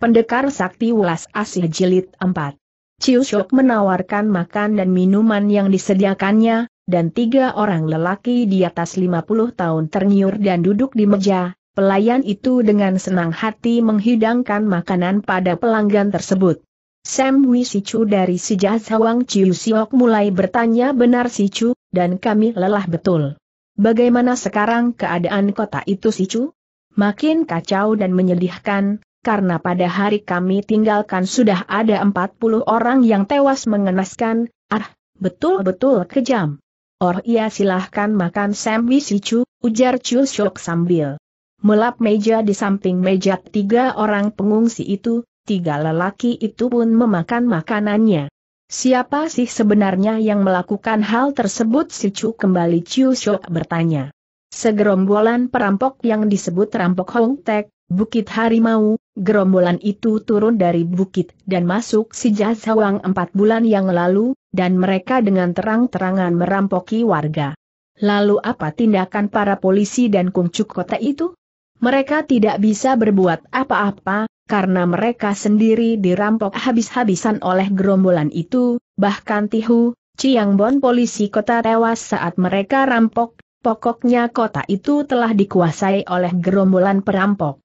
Pendekar Sakti Welas Asih Jilid 4. Ciu Shok menawarkan makan dan minuman yang disediakannya, dan tiga orang lelaki di atas 50 tahun ternyur dan duduk di meja, pelayan itu dengan senang hati menghidangkan makanan pada pelanggan tersebut. Sam Wi Chu dari Si Sawang Ciu Siok mulai bertanya benar Si Chu, dan kami lelah betul. Bagaimana sekarang keadaan kota itu Si Chu? Makin kacau dan menyedihkan, karena pada hari kami tinggalkan sudah ada 40 orang yang tewas mengenaskan, ah, betul-betul kejam. Or iya silahkan makan Sam Wisicu, ujar Chu Shok sambil melap meja di samping meja tiga orang pengungsi itu, tiga lelaki itu pun memakan makanannya. Siapa sih sebenarnya yang melakukan hal tersebut Si Sicu kembali Chu Shok bertanya. Segerombolan perampok yang disebut rampok Hong Tek, Bukit Harimau, gerombolan itu turun dari bukit dan masuk si Jazawang empat bulan yang lalu, dan mereka dengan terang-terangan merampoki warga. Lalu apa tindakan para polisi dan kungcuk kota itu? Mereka tidak bisa berbuat apa-apa, karena mereka sendiri dirampok habis-habisan oleh gerombolan itu, bahkan Tihu, Ciangbon polisi kota tewas saat mereka rampok, pokoknya kota itu telah dikuasai oleh gerombolan perampok.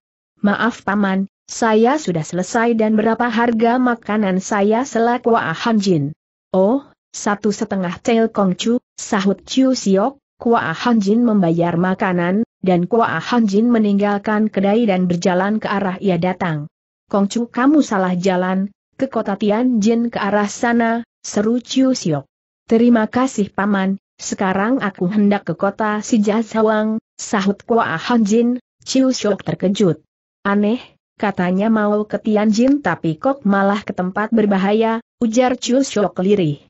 Maaf Paman, saya sudah selesai dan berapa harga makanan saya selaku Ahan Jin? Oh, satu setengah tel kongcu, sahut Chiu Siok, Kua Ahan Jin membayar makanan, dan Kua Ahan Jin meninggalkan kedai dan berjalan ke arah ia datang. Kongcu kamu salah jalan, ke kota Tianjin ke arah sana, seru Chiu Siok. Terima kasih Paman, sekarang aku hendak ke kota Sijazawang, sahut Kua Ahan Jin. Chiu Siok terkejut. Aneh, katanya mau ke Tianjin tapi kok malah ke tempat berbahaya, ujar Chu Shok lirih.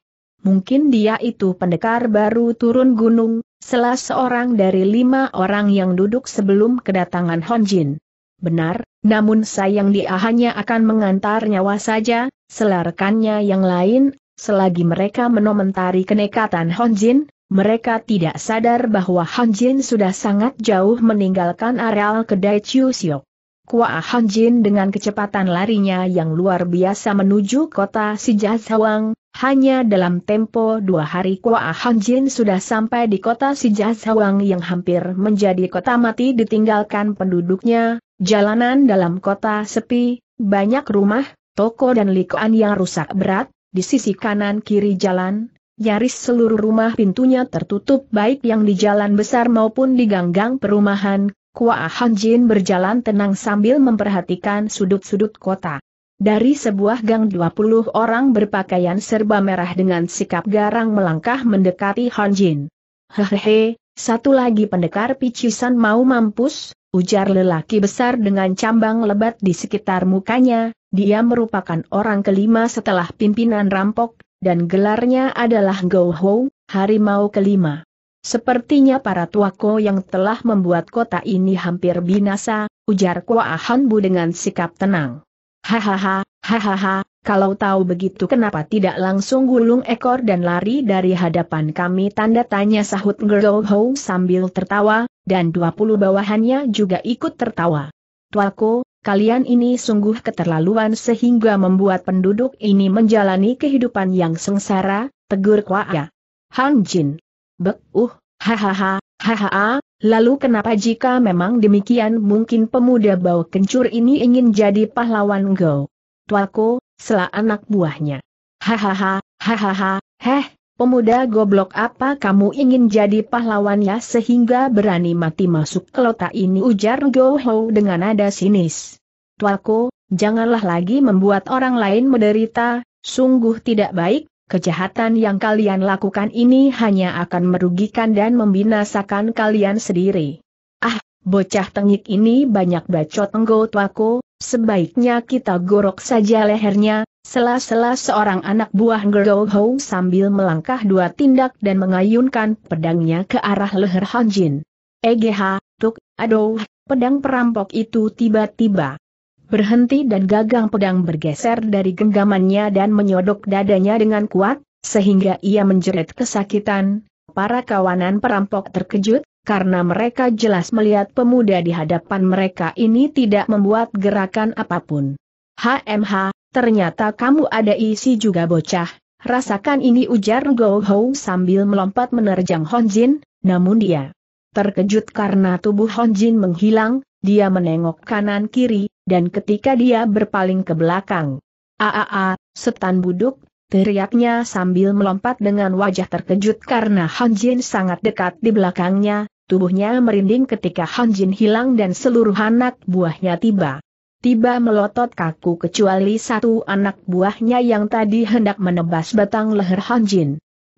Mungkin dia itu pendekar baru turun gunung, selas seorang dari lima orang yang duduk sebelum kedatangan Honjin. Benar, namun sayang dia hanya akan mengantar nyawa saja, selarkannya yang lain, selagi mereka menomentari kenekatan Honjin, mereka tidak sadar bahwa Honjin sudah sangat jauh meninggalkan areal kedai Chiu Siok. Kua Han Jin dengan kecepatan larinya yang luar biasa menuju kota Sijazawang, hanya dalam tempo dua hari Kua Han Jin sudah sampai di kota Sijazawang yang hampir menjadi kota mati ditinggalkan penduduknya, jalanan dalam kota sepi, banyak rumah, toko dan likuan yang rusak berat, di sisi kanan kiri jalan, nyaris seluruh rumah pintunya tertutup baik yang di jalan besar maupun di ganggang perumahan, Kua Han Jin berjalan tenang sambil memperhatikan sudut-sudut kota. Dari sebuah gang 20 orang berpakaian serba merah dengan sikap garang melangkah mendekati Han Jin. Hehehe, satu lagi pendekar picisan mau mampus, ujar lelaki besar dengan cambang lebat di sekitar mukanya, dia merupakan orang kelima setelah pimpinan rampok, dan gelarnya adalah Go Ho, harimau kelima. Sepertinya para tuako yang telah membuat kota ini hampir binasa, ujar Kuahan Bu dengan sikap tenang. Hahaha, hahaha, kalau tahu begitu kenapa tidak langsung gulung ekor dan lari dari hadapan kami tanda tanya sahut Ngero sambil tertawa, dan 20 bawahannya juga ikut tertawa. Tuako, kalian ini sungguh keterlaluan sehingga membuat penduduk ini menjalani kehidupan yang sengsara, tegur Kuah. Ya. Hang Jin. Bek, uh, hahaha, hahaha, lalu kenapa jika memang demikian mungkin pemuda bau kencur ini ingin jadi pahlawan go? Tualko, sela anak buahnya. Hahaha, hahaha, heh, pemuda goblok apa kamu ingin jadi pahlawannya sehingga berani mati masuk ke lota ini ujar Go Ho dengan nada sinis. Tualko, janganlah lagi membuat orang lain menderita, sungguh tidak baik, Kejahatan yang kalian lakukan ini hanya akan merugikan dan membinasakan kalian sendiri. Ah, bocah tengik ini banyak bacot enggotaku, sebaiknya kita gorok saja lehernya, sela-sela seorang anak buah Ngerdoho sambil melangkah dua tindak dan mengayunkan pedangnya ke arah leher Hanjin. EGH, tuk, aduh, pedang perampok itu tiba-tiba berhenti dan gagang pedang bergeser dari genggamannya dan menyodok dadanya dengan kuat, sehingga ia menjerit kesakitan. Para kawanan perampok terkejut, karena mereka jelas melihat pemuda di hadapan mereka ini tidak membuat gerakan apapun. HMH, ternyata kamu ada isi juga bocah, rasakan ini ujar Go Ho sambil melompat menerjang Honjin, namun dia terkejut karena tubuh Honjin menghilang, dia menengok kanan kiri, dan ketika dia berpaling ke belakang. Aaa, setan buduk, teriaknya sambil melompat dengan wajah terkejut karena Han Jin sangat dekat di belakangnya, tubuhnya merinding ketika Han Jin hilang dan seluruh anak buahnya tiba. Tiba melotot kaku kecuali satu anak buahnya yang tadi hendak menebas batang leher Han Jin.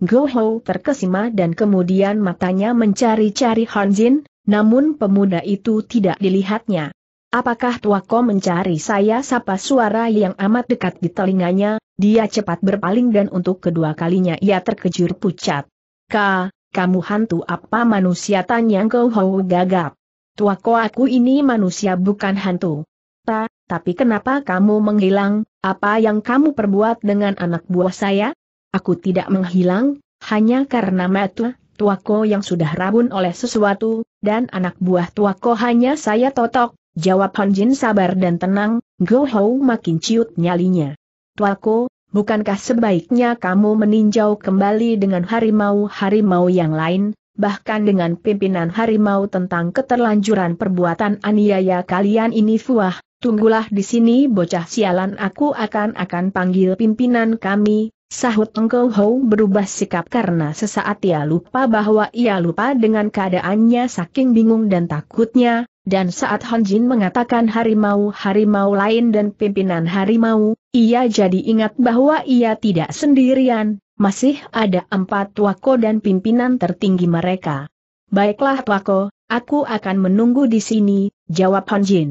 Go Ho terkesima dan kemudian matanya mencari-cari Han Jin, namun pemuda itu tidak dilihatnya. Apakah tua mencari saya? Sapa suara yang amat dekat di telinganya, dia cepat berpaling dan untuk kedua kalinya ia terkejut pucat. Ka, kamu hantu apa manusia? Tanya kau hau gagap. Tua ko aku ini manusia bukan hantu. Ta, tapi kenapa kamu menghilang, apa yang kamu perbuat dengan anak buah saya? Aku tidak menghilang, hanya karena tua tuako yang sudah rabun oleh sesuatu, dan anak buah tuako hanya saya totok, Jawab Jin sabar dan tenang, Go Hou makin ciut nyalinya. Tuako, bukankah sebaiknya kamu meninjau kembali dengan harimau-harimau yang lain, bahkan dengan pimpinan harimau tentang keterlanjuran perbuatan aniaya kalian ini Fuah, tunggulah di sini bocah sialan aku akan-akan panggil pimpinan kami, Sahut Engkau Hou berubah sikap karena sesaat ia lupa bahwa ia lupa dengan keadaannya saking bingung dan takutnya, dan saat Han Jin mengatakan harimau-harimau lain dan pimpinan harimau, ia jadi ingat bahwa ia tidak sendirian, masih ada empat wako dan pimpinan tertinggi mereka. Baiklah wako, aku akan menunggu di sini, jawab Han Jin.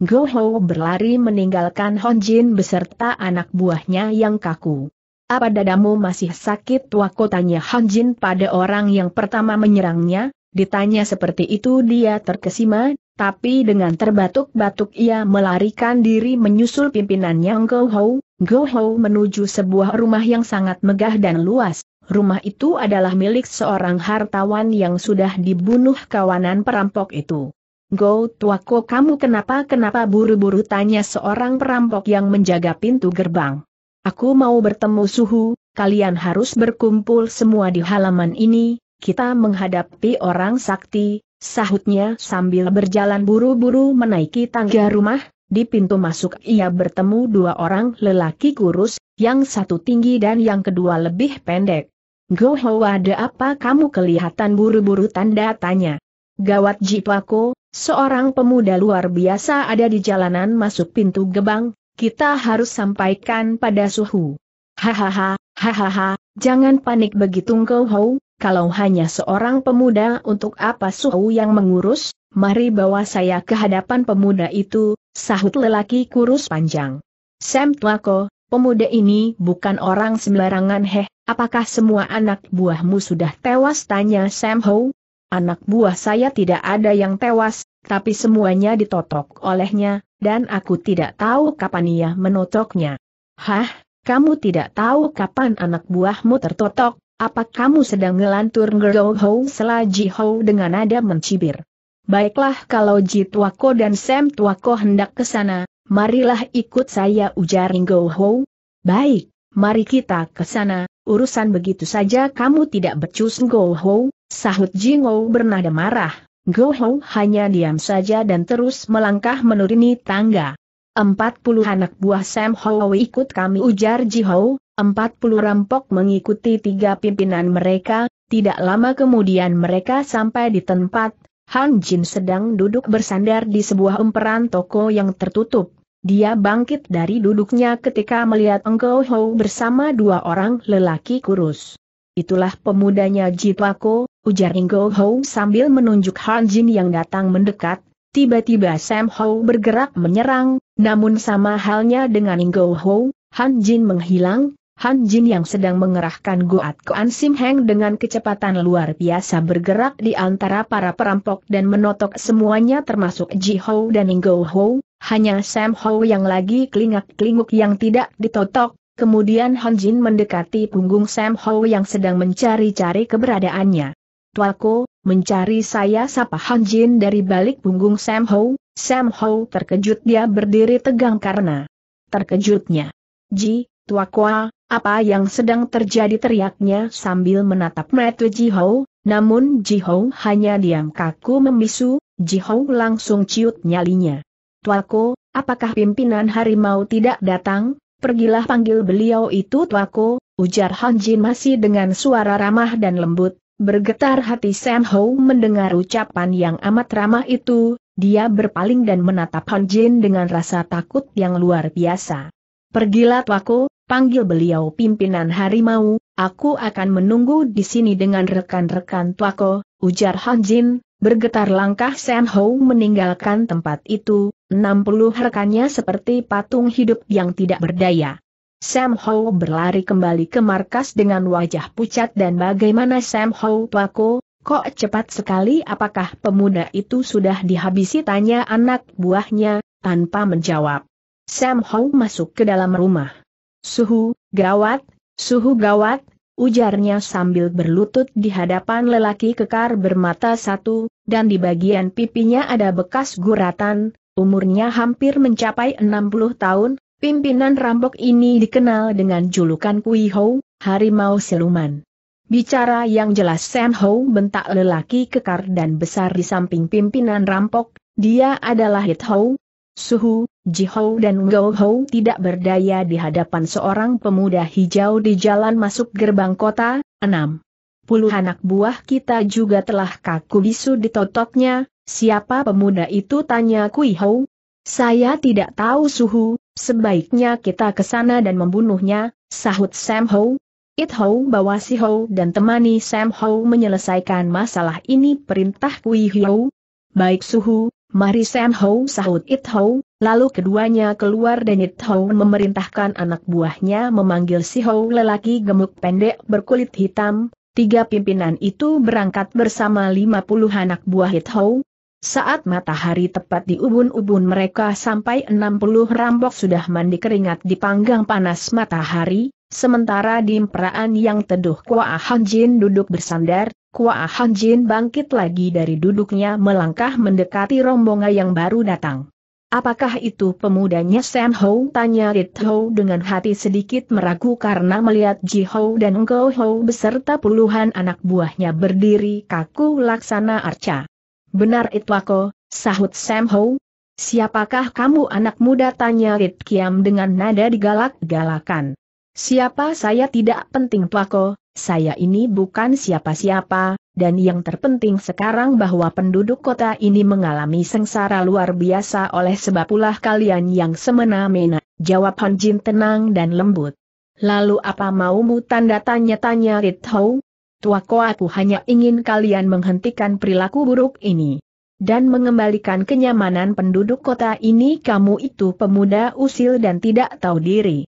Go Ho berlari meninggalkan Han Jin beserta anak buahnya yang kaku. Apa dadamu masih sakit wako tanya Han Jin pada orang yang pertama menyerangnya, Ditanya seperti itu dia terkesima, tapi dengan terbatuk-batuk ia melarikan diri menyusul pimpinannya Go Hou, Go Hou menuju sebuah rumah yang sangat megah dan luas. Rumah itu adalah milik seorang hartawan yang sudah dibunuh kawanan perampok itu. Go tuako kamu kenapa-kenapa buru-buru tanya seorang perampok yang menjaga pintu gerbang. Aku mau bertemu suhu, kalian harus berkumpul semua di halaman ini, kita menghadapi orang sakti, Sahutnya sambil berjalan buru-buru menaiki tangga rumah, di pintu masuk ia bertemu dua orang lelaki kurus, yang satu tinggi dan yang kedua lebih pendek. Goho ada apa kamu kelihatan buru-buru tanda tanya. Gawat Jipako, seorang pemuda luar biasa ada di jalanan masuk pintu gebang, kita harus sampaikan pada suhu. Hahaha, hahaha, jangan panik begitu Goho, kalau hanya seorang pemuda untuk apa Suhu yang mengurus, mari bawa saya ke hadapan pemuda itu, sahut lelaki kurus panjang. Sam Tuako, pemuda ini bukan orang sembarangan heh, apakah semua anak buahmu sudah tewas tanya Sam Ho? Anak buah saya tidak ada yang tewas, tapi semuanya ditotok olehnya, dan aku tidak tahu kapan ia menotoknya. Hah, kamu tidak tahu kapan anak buahmu tertotok, apa kamu sedang ngelantur ngerou hou selaji hou dengan nada mencibir? Baiklah kalau Ji Tuako dan Sam Tuako hendak ke sana, marilah ikut saya ujar Ringo Ho. Baik, mari kita ke sana, urusan begitu saja kamu tidak becus Ngo Ho, sahut Jingo bernada marah. Ngo Ho hanya diam saja dan terus melangkah menuruni tangga. Empat puluh anak buah Sam Ho ikut kami ujar Ji Ho, Empat puluh rampok mengikuti tiga pimpinan mereka, tidak lama kemudian mereka sampai di tempat, Han Jin sedang duduk bersandar di sebuah emperan toko yang tertutup. Dia bangkit dari duduknya ketika melihat Engkau Ho bersama dua orang lelaki kurus. Itulah pemudanya Jitwako, ujar Engkau Ho sambil menunjuk Han Jin yang datang mendekat, Tiba-tiba Sam Ho bergerak menyerang, namun sama halnya dengan Engkau Ho, Han Jin menghilang, Han Jin yang sedang mengerahkan Goat An Sim Heng dengan kecepatan luar biasa bergerak di antara para perampok dan menotok semuanya termasuk Ji Ho dan Ingo Ho, hanya Sam Ho yang lagi kelingak-kelinguk yang tidak ditotok, kemudian Han Jin mendekati punggung Sam Ho yang sedang mencari-cari keberadaannya. Tuako, mencari saya sapa Han Jin dari balik punggung Sam Ho, Sam Ho terkejut dia berdiri tegang karena terkejutnya. Ji, Tua Tuakwa, apa yang sedang terjadi teriaknya sambil menatap Metu Jihou, namun Ji Jihou hanya diam kaku membisu, Jihou langsung ciut nyalinya. Tua Ko, apakah pimpinan harimau tidak datang? Pergilah panggil beliau itu Tua Ko, ujar Han Jin masih dengan suara ramah dan lembut. Bergetar hati Sam Ho mendengar ucapan yang amat ramah itu, dia berpaling dan menatap Han Jin dengan rasa takut yang luar biasa. Pergilah Tua Ko panggil beliau pimpinan harimau, aku akan menunggu di sini dengan rekan-rekan tuako, ujar Han Jin, bergetar langkah Sam Ho meninggalkan tempat itu, 60 rekannya seperti patung hidup yang tidak berdaya. Sam Ho berlari kembali ke markas dengan wajah pucat dan bagaimana Sam Ho tuako, Kok cepat sekali apakah pemuda itu sudah dihabisi tanya anak buahnya, tanpa menjawab. Sam Ho masuk ke dalam rumah. Suhu, gawat, suhu gawat, ujarnya sambil berlutut di hadapan lelaki kekar bermata satu, dan di bagian pipinya ada bekas guratan, umurnya hampir mencapai 60 tahun, pimpinan rampok ini dikenal dengan julukan Kui Hou, harimau siluman. Bicara yang jelas Sam Ho bentak lelaki kekar dan besar di samping pimpinan rampok, dia adalah Hit Ho, Suhu, Jihou dan Ngo tidak berdaya di hadapan seorang pemuda hijau di jalan masuk gerbang kota, 6. Puluh anak buah kita juga telah kaku bisu totoknya, siapa pemuda itu tanya Kui Hou. Saya tidak tahu Suhu, sebaiknya kita ke sana dan membunuhnya, sahut Sam Hou. It Hou bawa si Hou dan temani Sam Hou menyelesaikan masalah ini perintah Kui Hou. Baik Suhu, Mari Sam Ho sahut It Ho, lalu keduanya keluar dan It Ho memerintahkan anak buahnya memanggil si Ho lelaki gemuk pendek berkulit hitam, tiga pimpinan itu berangkat bersama lima puluh anak buah It Ho. Saat matahari tepat di ubun-ubun mereka sampai enam puluh rambok sudah mandi keringat di panggang panas matahari, sementara di imperaan yang teduh Kua Jin duduk bersandar, Kuah Han Jin bangkit lagi dari duduknya melangkah mendekati rombongan yang baru datang. Apakah itu pemudanya Sam Ho? Tanya Rit Ho dengan hati sedikit meragu karena melihat Ji Ho dan Ngo Ho beserta puluhan anak buahnya berdiri kaku laksana arca. Benar itu aku, sahut Sam Ho. Siapakah kamu anak muda? Tanya Rit Kiam dengan nada digalak-galakan. Siapa saya tidak penting Pako, saya ini bukan siapa-siapa, dan yang terpenting sekarang bahwa penduduk kota ini mengalami sengsara luar biasa oleh sebab ulah kalian yang semena-mena, jawab Han Jin tenang dan lembut. Lalu apa maumu tanda tanya-tanya Rithou? Tuako aku hanya ingin kalian menghentikan perilaku buruk ini. Dan mengembalikan kenyamanan penduduk kota ini kamu itu pemuda usil dan tidak tahu diri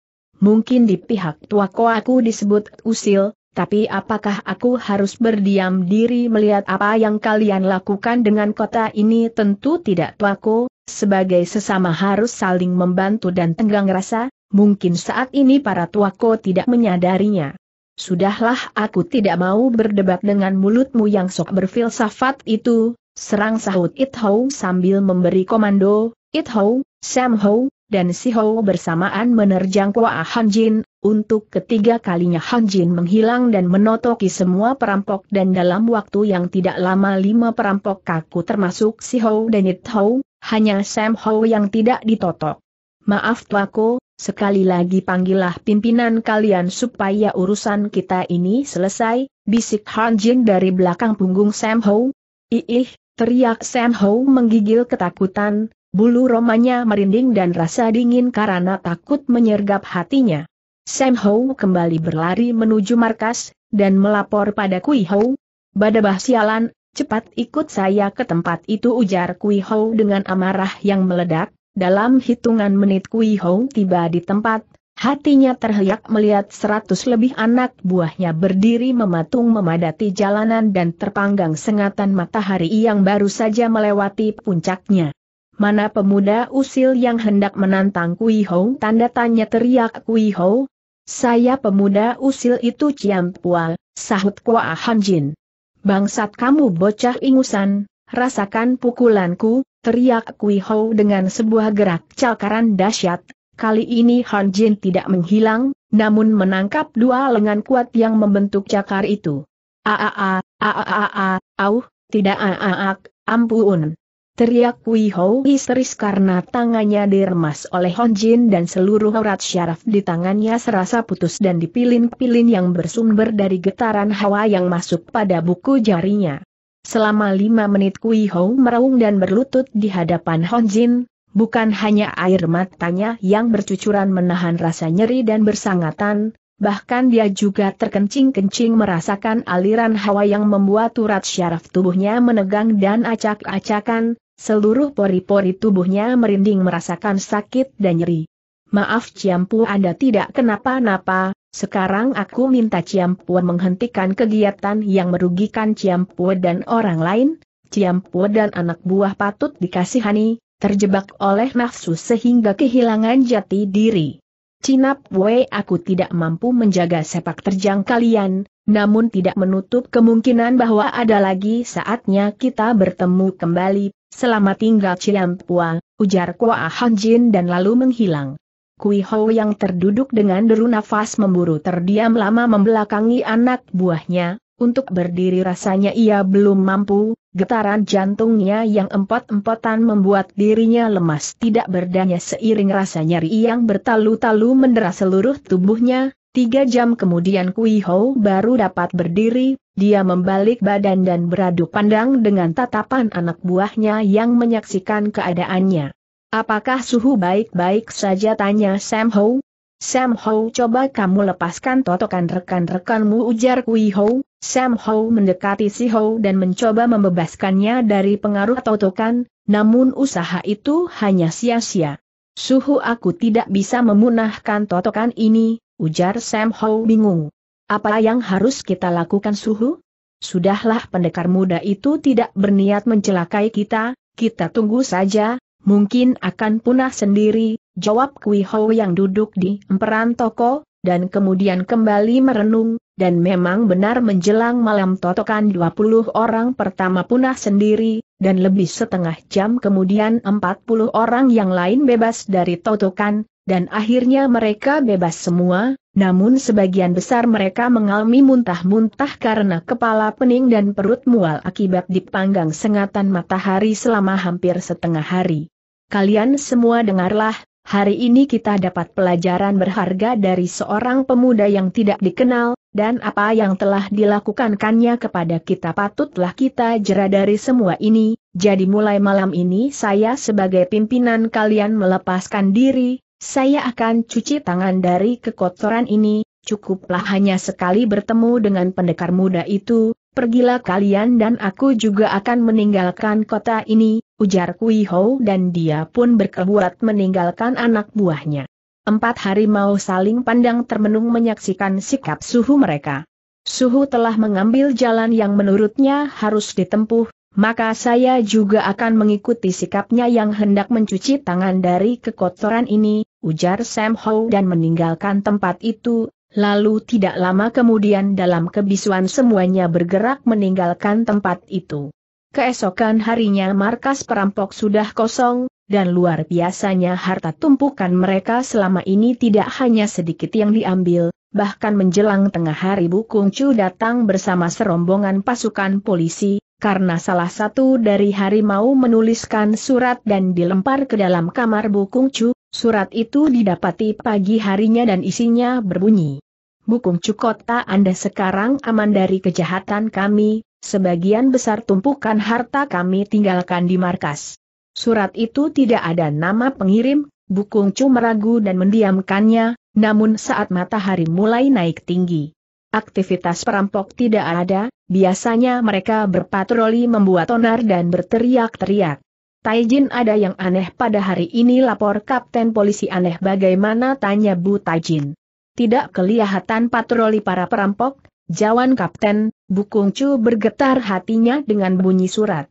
mungkin di pihak tuaku aku disebut usil, tapi apakah aku harus berdiam diri melihat apa yang kalian lakukan dengan kota ini tentu tidak tuaku, sebagai sesama harus saling membantu dan tenggang rasa, mungkin saat ini para tuaku tidak menyadarinya. Sudahlah aku tidak mau berdebat dengan mulutmu yang sok berfilsafat itu, serang sahut It sambil memberi komando, It Sam Hou, dan Si Hou bersamaan menerjang Kua Han Jin, untuk ketiga kalinya Han Jin menghilang dan menotoki semua perampok dan dalam waktu yang tidak lama lima perampok kaku termasuk Si Hou dan It Hou, hanya Sam Hou yang tidak ditotok. Maaf tuaku, sekali lagi panggillah pimpinan kalian supaya urusan kita ini selesai, bisik Han Jin dari belakang punggung Sam Hou. Iih, teriak Sam Hou menggigil ketakutan, Bulu romanya merinding dan rasa dingin karena takut menyergap hatinya. Sam Ho kembali berlari menuju markas, dan melapor pada Kui Ho. Badabah sialan, cepat ikut saya ke tempat itu ujar Kui Ho dengan amarah yang meledak. Dalam hitungan menit Kui Ho tiba di tempat, hatinya terhyak melihat seratus lebih anak buahnya berdiri mematung memadati jalanan dan terpanggang sengatan matahari yang baru saja melewati puncaknya. Mana pemuda usil yang hendak menantang Kui Hong? Tanda tanya teriak Kui Hong. Saya pemuda usil itu Ciam Pua, sahut Kua Han Jin. Bangsat kamu bocah ingusan, rasakan pukulanku, teriak Kui Hou dengan sebuah gerak cakaran dahsyat. Kali ini Han Jin tidak menghilang, namun menangkap dua lengan kuat yang membentuk cakar itu. Aa, aa, auh, tidak aaak, ampun. Teriak Wei Hou histeris karena tangannya diremas oleh Hon Jin dan seluruh urat syaraf di tangannya serasa putus dan dipilin-pilin yang bersumber dari getaran hawa yang masuk pada buku jarinya. Selama lima menit Wei Hou meraung dan berlutut di hadapan Hon Jin, bukan hanya air matanya yang bercucuran menahan rasa nyeri dan bersangatan, bahkan dia juga terkencing-kencing merasakan aliran hawa yang membuat urat syaraf tubuhnya menegang dan acak-acakan, Seluruh pori-pori tubuhnya merinding merasakan sakit dan nyeri. Maaf Ciampu Anda tidak kenapa-napa, sekarang aku minta Ciampu menghentikan kegiatan yang merugikan Ciampu dan orang lain, Ciampu dan anak buah patut dikasihani, terjebak oleh nafsu sehingga kehilangan jati diri. Cinap Wei aku tidak mampu menjaga sepak terjang kalian, namun tidak menutup kemungkinan bahwa ada lagi saatnya kita bertemu kembali, Selama tinggal Pua, ujar Kua Jin dan lalu menghilang. Kui Ho yang terduduk dengan deru nafas memburu terdiam lama membelakangi anak buahnya, untuk berdiri rasanya ia belum mampu, getaran jantungnya yang empat empatan membuat dirinya lemas tidak berdaya seiring rasa nyeri yang bertalu-talu mendera seluruh tubuhnya, Tiga jam kemudian Kui Ho baru dapat berdiri, dia membalik badan dan beradu pandang dengan tatapan anak buahnya yang menyaksikan keadaannya. Apakah suhu baik-baik saja tanya Sam Ho? Sam Ho coba kamu lepaskan totokan rekan-rekanmu ujar Kui Ho. Sam Ho mendekati si Ho dan mencoba membebaskannya dari pengaruh totokan, namun usaha itu hanya sia-sia. Suhu aku tidak bisa memunahkan totokan ini, ujar Sam Ho bingung. Apa yang harus kita lakukan suhu? Sudahlah pendekar muda itu tidak berniat mencelakai kita, kita tunggu saja, mungkin akan punah sendiri, jawab Kui Ho yang duduk di emperan toko, dan kemudian kembali merenung, dan memang benar menjelang malam totokan 20 orang pertama punah sendiri, dan lebih setengah jam kemudian 40 orang yang lain bebas dari totokan, dan akhirnya mereka bebas semua, namun sebagian besar mereka mengalami muntah-muntah karena kepala pening dan perut mual akibat dipanggang sengatan matahari selama hampir setengah hari. Kalian semua dengarlah, hari ini kita dapat pelajaran berharga dari seorang pemuda yang tidak dikenal, dan apa yang telah dilakukankannya kepada kita patutlah kita jera dari semua ini, jadi mulai malam ini saya sebagai pimpinan kalian melepaskan diri, saya akan cuci tangan dari kekotoran ini, cukuplah hanya sekali bertemu dengan pendekar muda itu, pergilah kalian dan aku juga akan meninggalkan kota ini, ujar Kui Hou dan dia pun berkebuat meninggalkan anak buahnya. Empat harimau saling pandang termenung menyaksikan sikap suhu mereka. Suhu telah mengambil jalan yang menurutnya harus ditempuh, maka saya juga akan mengikuti sikapnya yang hendak mencuci tangan dari kekotoran ini, ujar Sam Ho dan meninggalkan tempat itu, lalu tidak lama kemudian dalam kebisuan semuanya bergerak meninggalkan tempat itu. Keesokan harinya markas perampok sudah kosong, dan luar biasanya harta tumpukan mereka selama ini tidak hanya sedikit yang diambil, bahkan menjelang tengah hari Kung Chu datang bersama serombongan pasukan polisi, karena salah satu dari harimau menuliskan surat dan dilempar ke dalam kamar Bukung Chu, surat itu didapati pagi harinya dan isinya berbunyi. Bukung Chu kota Anda sekarang aman dari kejahatan kami, sebagian besar tumpukan harta kami tinggalkan di markas. Surat itu tidak ada nama pengirim, Bukung Chu meragu dan mendiamkannya, namun saat matahari mulai naik tinggi, Aktivitas perampok tidak ada, biasanya mereka berpatroli membuat onar dan berteriak-teriak. Taijin ada yang aneh pada hari ini lapor kapten polisi aneh bagaimana tanya Bu Taijin. Tidak kelihatan patroli para perampok, jawan kapten, Kung Chu bergetar hatinya dengan bunyi surat.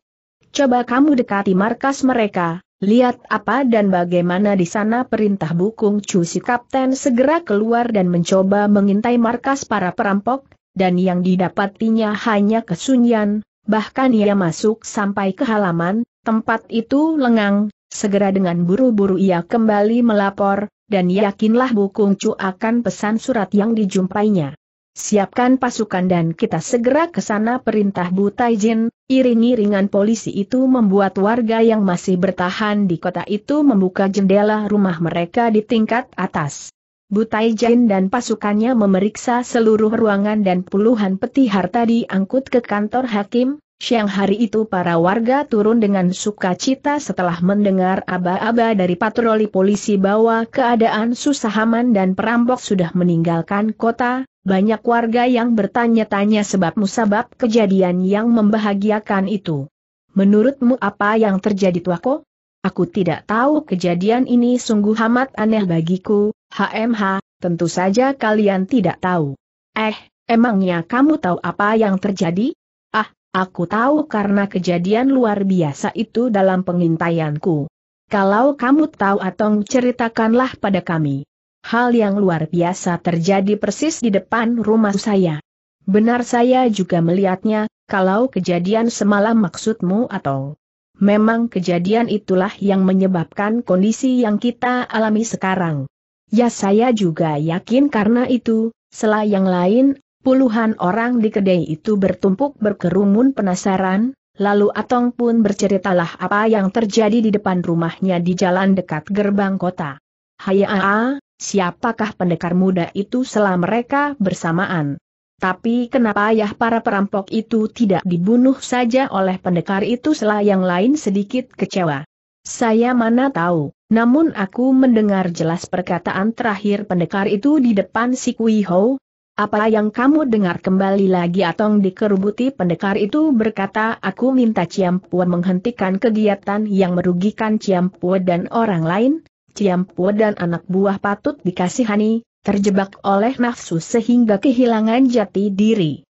Coba kamu dekati markas mereka, Lihat apa dan bagaimana di sana perintah Bukung Chu si kapten segera keluar dan mencoba mengintai markas para perampok, dan yang didapatinya hanya kesunyian, bahkan ia masuk sampai ke halaman, tempat itu lengang, segera dengan buru-buru ia kembali melapor, dan yakinlah Bukung Chu akan pesan surat yang dijumpainya. Siapkan pasukan dan kita segera ke sana perintah Taijin, iring-iringan polisi itu membuat warga yang masih bertahan di kota itu membuka jendela rumah mereka di tingkat atas. Taijin dan pasukannya memeriksa seluruh ruangan dan puluhan peti harta diangkut ke kantor hakim, siang hari itu para warga turun dengan sukacita setelah mendengar aba-aba dari patroli polisi bahwa keadaan susah aman dan perampok sudah meninggalkan kota, banyak warga yang bertanya-tanya sebab musabab kejadian yang membahagiakan itu. Menurutmu apa yang terjadi tuako? Aku tidak tahu kejadian ini sungguh amat aneh bagiku, HMH, tentu saja kalian tidak tahu. Eh, emangnya kamu tahu apa yang terjadi? Ah, aku tahu karena kejadian luar biasa itu dalam pengintaianku. Kalau kamu tahu atau ceritakanlah pada kami hal yang luar biasa terjadi persis di depan rumah saya. Benar saya juga melihatnya, kalau kejadian semalam maksudmu atau... Memang kejadian itulah yang menyebabkan kondisi yang kita alami sekarang. Ya saya juga yakin karena itu, selain yang lain, puluhan orang di kedai itu bertumpuk berkerumun penasaran, lalu Atong pun berceritalah apa yang terjadi di depan rumahnya di jalan dekat gerbang kota. Hayaa, ah, siapakah pendekar muda itu setelah mereka bersamaan. Tapi kenapa ayah para perampok itu tidak dibunuh saja oleh pendekar itu setelah yang lain sedikit kecewa. Saya mana tahu, namun aku mendengar jelas perkataan terakhir pendekar itu di depan si Kui Ho. Apa yang kamu dengar kembali lagi atong dikerubuti pendekar itu berkata aku minta Ciampua menghentikan kegiatan yang merugikan Ciampua dan orang lain, Ciampu dan anak buah patut dikasihani, terjebak oleh nafsu sehingga kehilangan jati diri.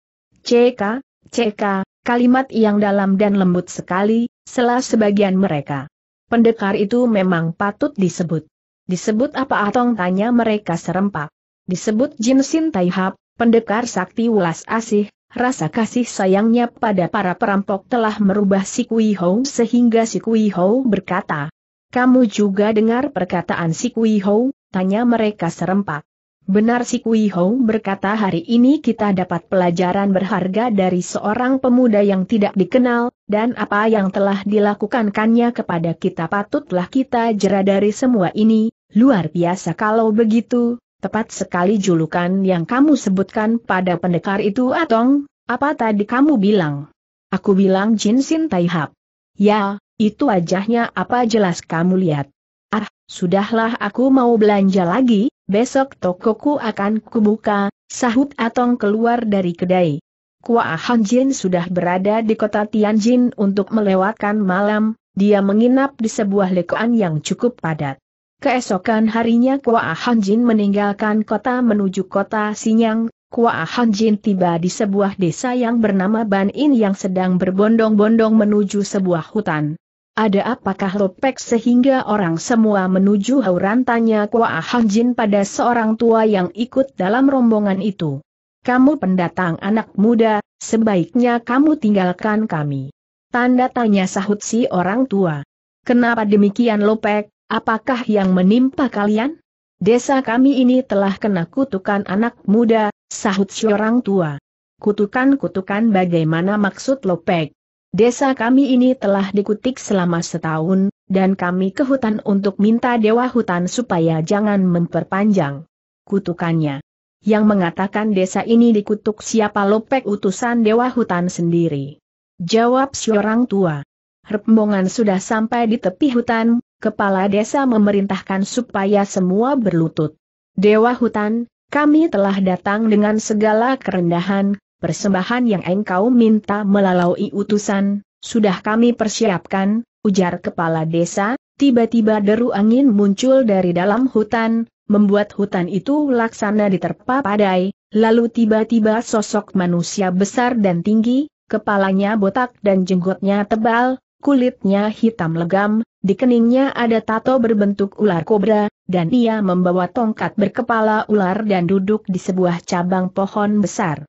CK, CK, kalimat yang dalam dan lembut sekali, selah sebagian mereka. Pendekar itu memang patut disebut. Disebut apa atong tanya mereka serempak. Disebut Jin Sin Tai Hap, pendekar sakti ulas asih, rasa kasih sayangnya pada para perampok telah merubah si Kui Hou sehingga si Kui Hou berkata, kamu juga dengar perkataan si Kui Hou, tanya mereka serempak. Benar si Kui Hou berkata hari ini kita dapat pelajaran berharga dari seorang pemuda yang tidak dikenal, dan apa yang telah dilakukankannya kepada kita patutlah kita jera dari semua ini, luar biasa kalau begitu, tepat sekali julukan yang kamu sebutkan pada pendekar itu Atong, apa tadi kamu bilang? Aku bilang Jin Sin Tai Hap. Ya, itu wajahnya apa jelas kamu lihat? Ah, sudahlah aku mau belanja lagi, besok tokoku akan kubuka, sahut Atong keluar dari kedai. Kua Hanjin sudah berada di kota Tianjin untuk melewatkan malam, dia menginap di sebuah lekoan yang cukup padat. Keesokan harinya Kua Hanjin meninggalkan kota menuju kota Sinyang, Kua Hanjin tiba di sebuah desa yang bernama Banin yang sedang berbondong-bondong menuju sebuah hutan. Ada apakah lopek sehingga orang semua menuju hauran tanya Kua Hanjin pada seorang tua yang ikut dalam rombongan itu. Kamu pendatang anak muda, sebaiknya kamu tinggalkan kami. Tanda tanya sahut si orang tua. Kenapa demikian lopek, apakah yang menimpa kalian? Desa kami ini telah kena kutukan anak muda, sahut si orang tua. Kutukan-kutukan bagaimana maksud lopek? Desa kami ini telah dikutik selama setahun, dan kami ke hutan untuk minta dewa hutan supaya jangan memperpanjang kutukannya. Yang mengatakan desa ini dikutuk siapa lopek utusan dewa hutan sendiri. Jawab si orang tua. Rembongan sudah sampai di tepi hutan, kepala desa memerintahkan supaya semua berlutut. Dewa hutan, kami telah datang dengan segala kerendahan, persembahan yang engkau minta melalui utusan, sudah kami persiapkan, ujar kepala desa, tiba-tiba deru angin muncul dari dalam hutan, membuat hutan itu laksana diterpa padai, lalu tiba-tiba sosok manusia besar dan tinggi, kepalanya botak dan jenggotnya tebal, kulitnya hitam legam, di keningnya ada tato berbentuk ular kobra, dan ia membawa tongkat berkepala ular dan duduk di sebuah cabang pohon besar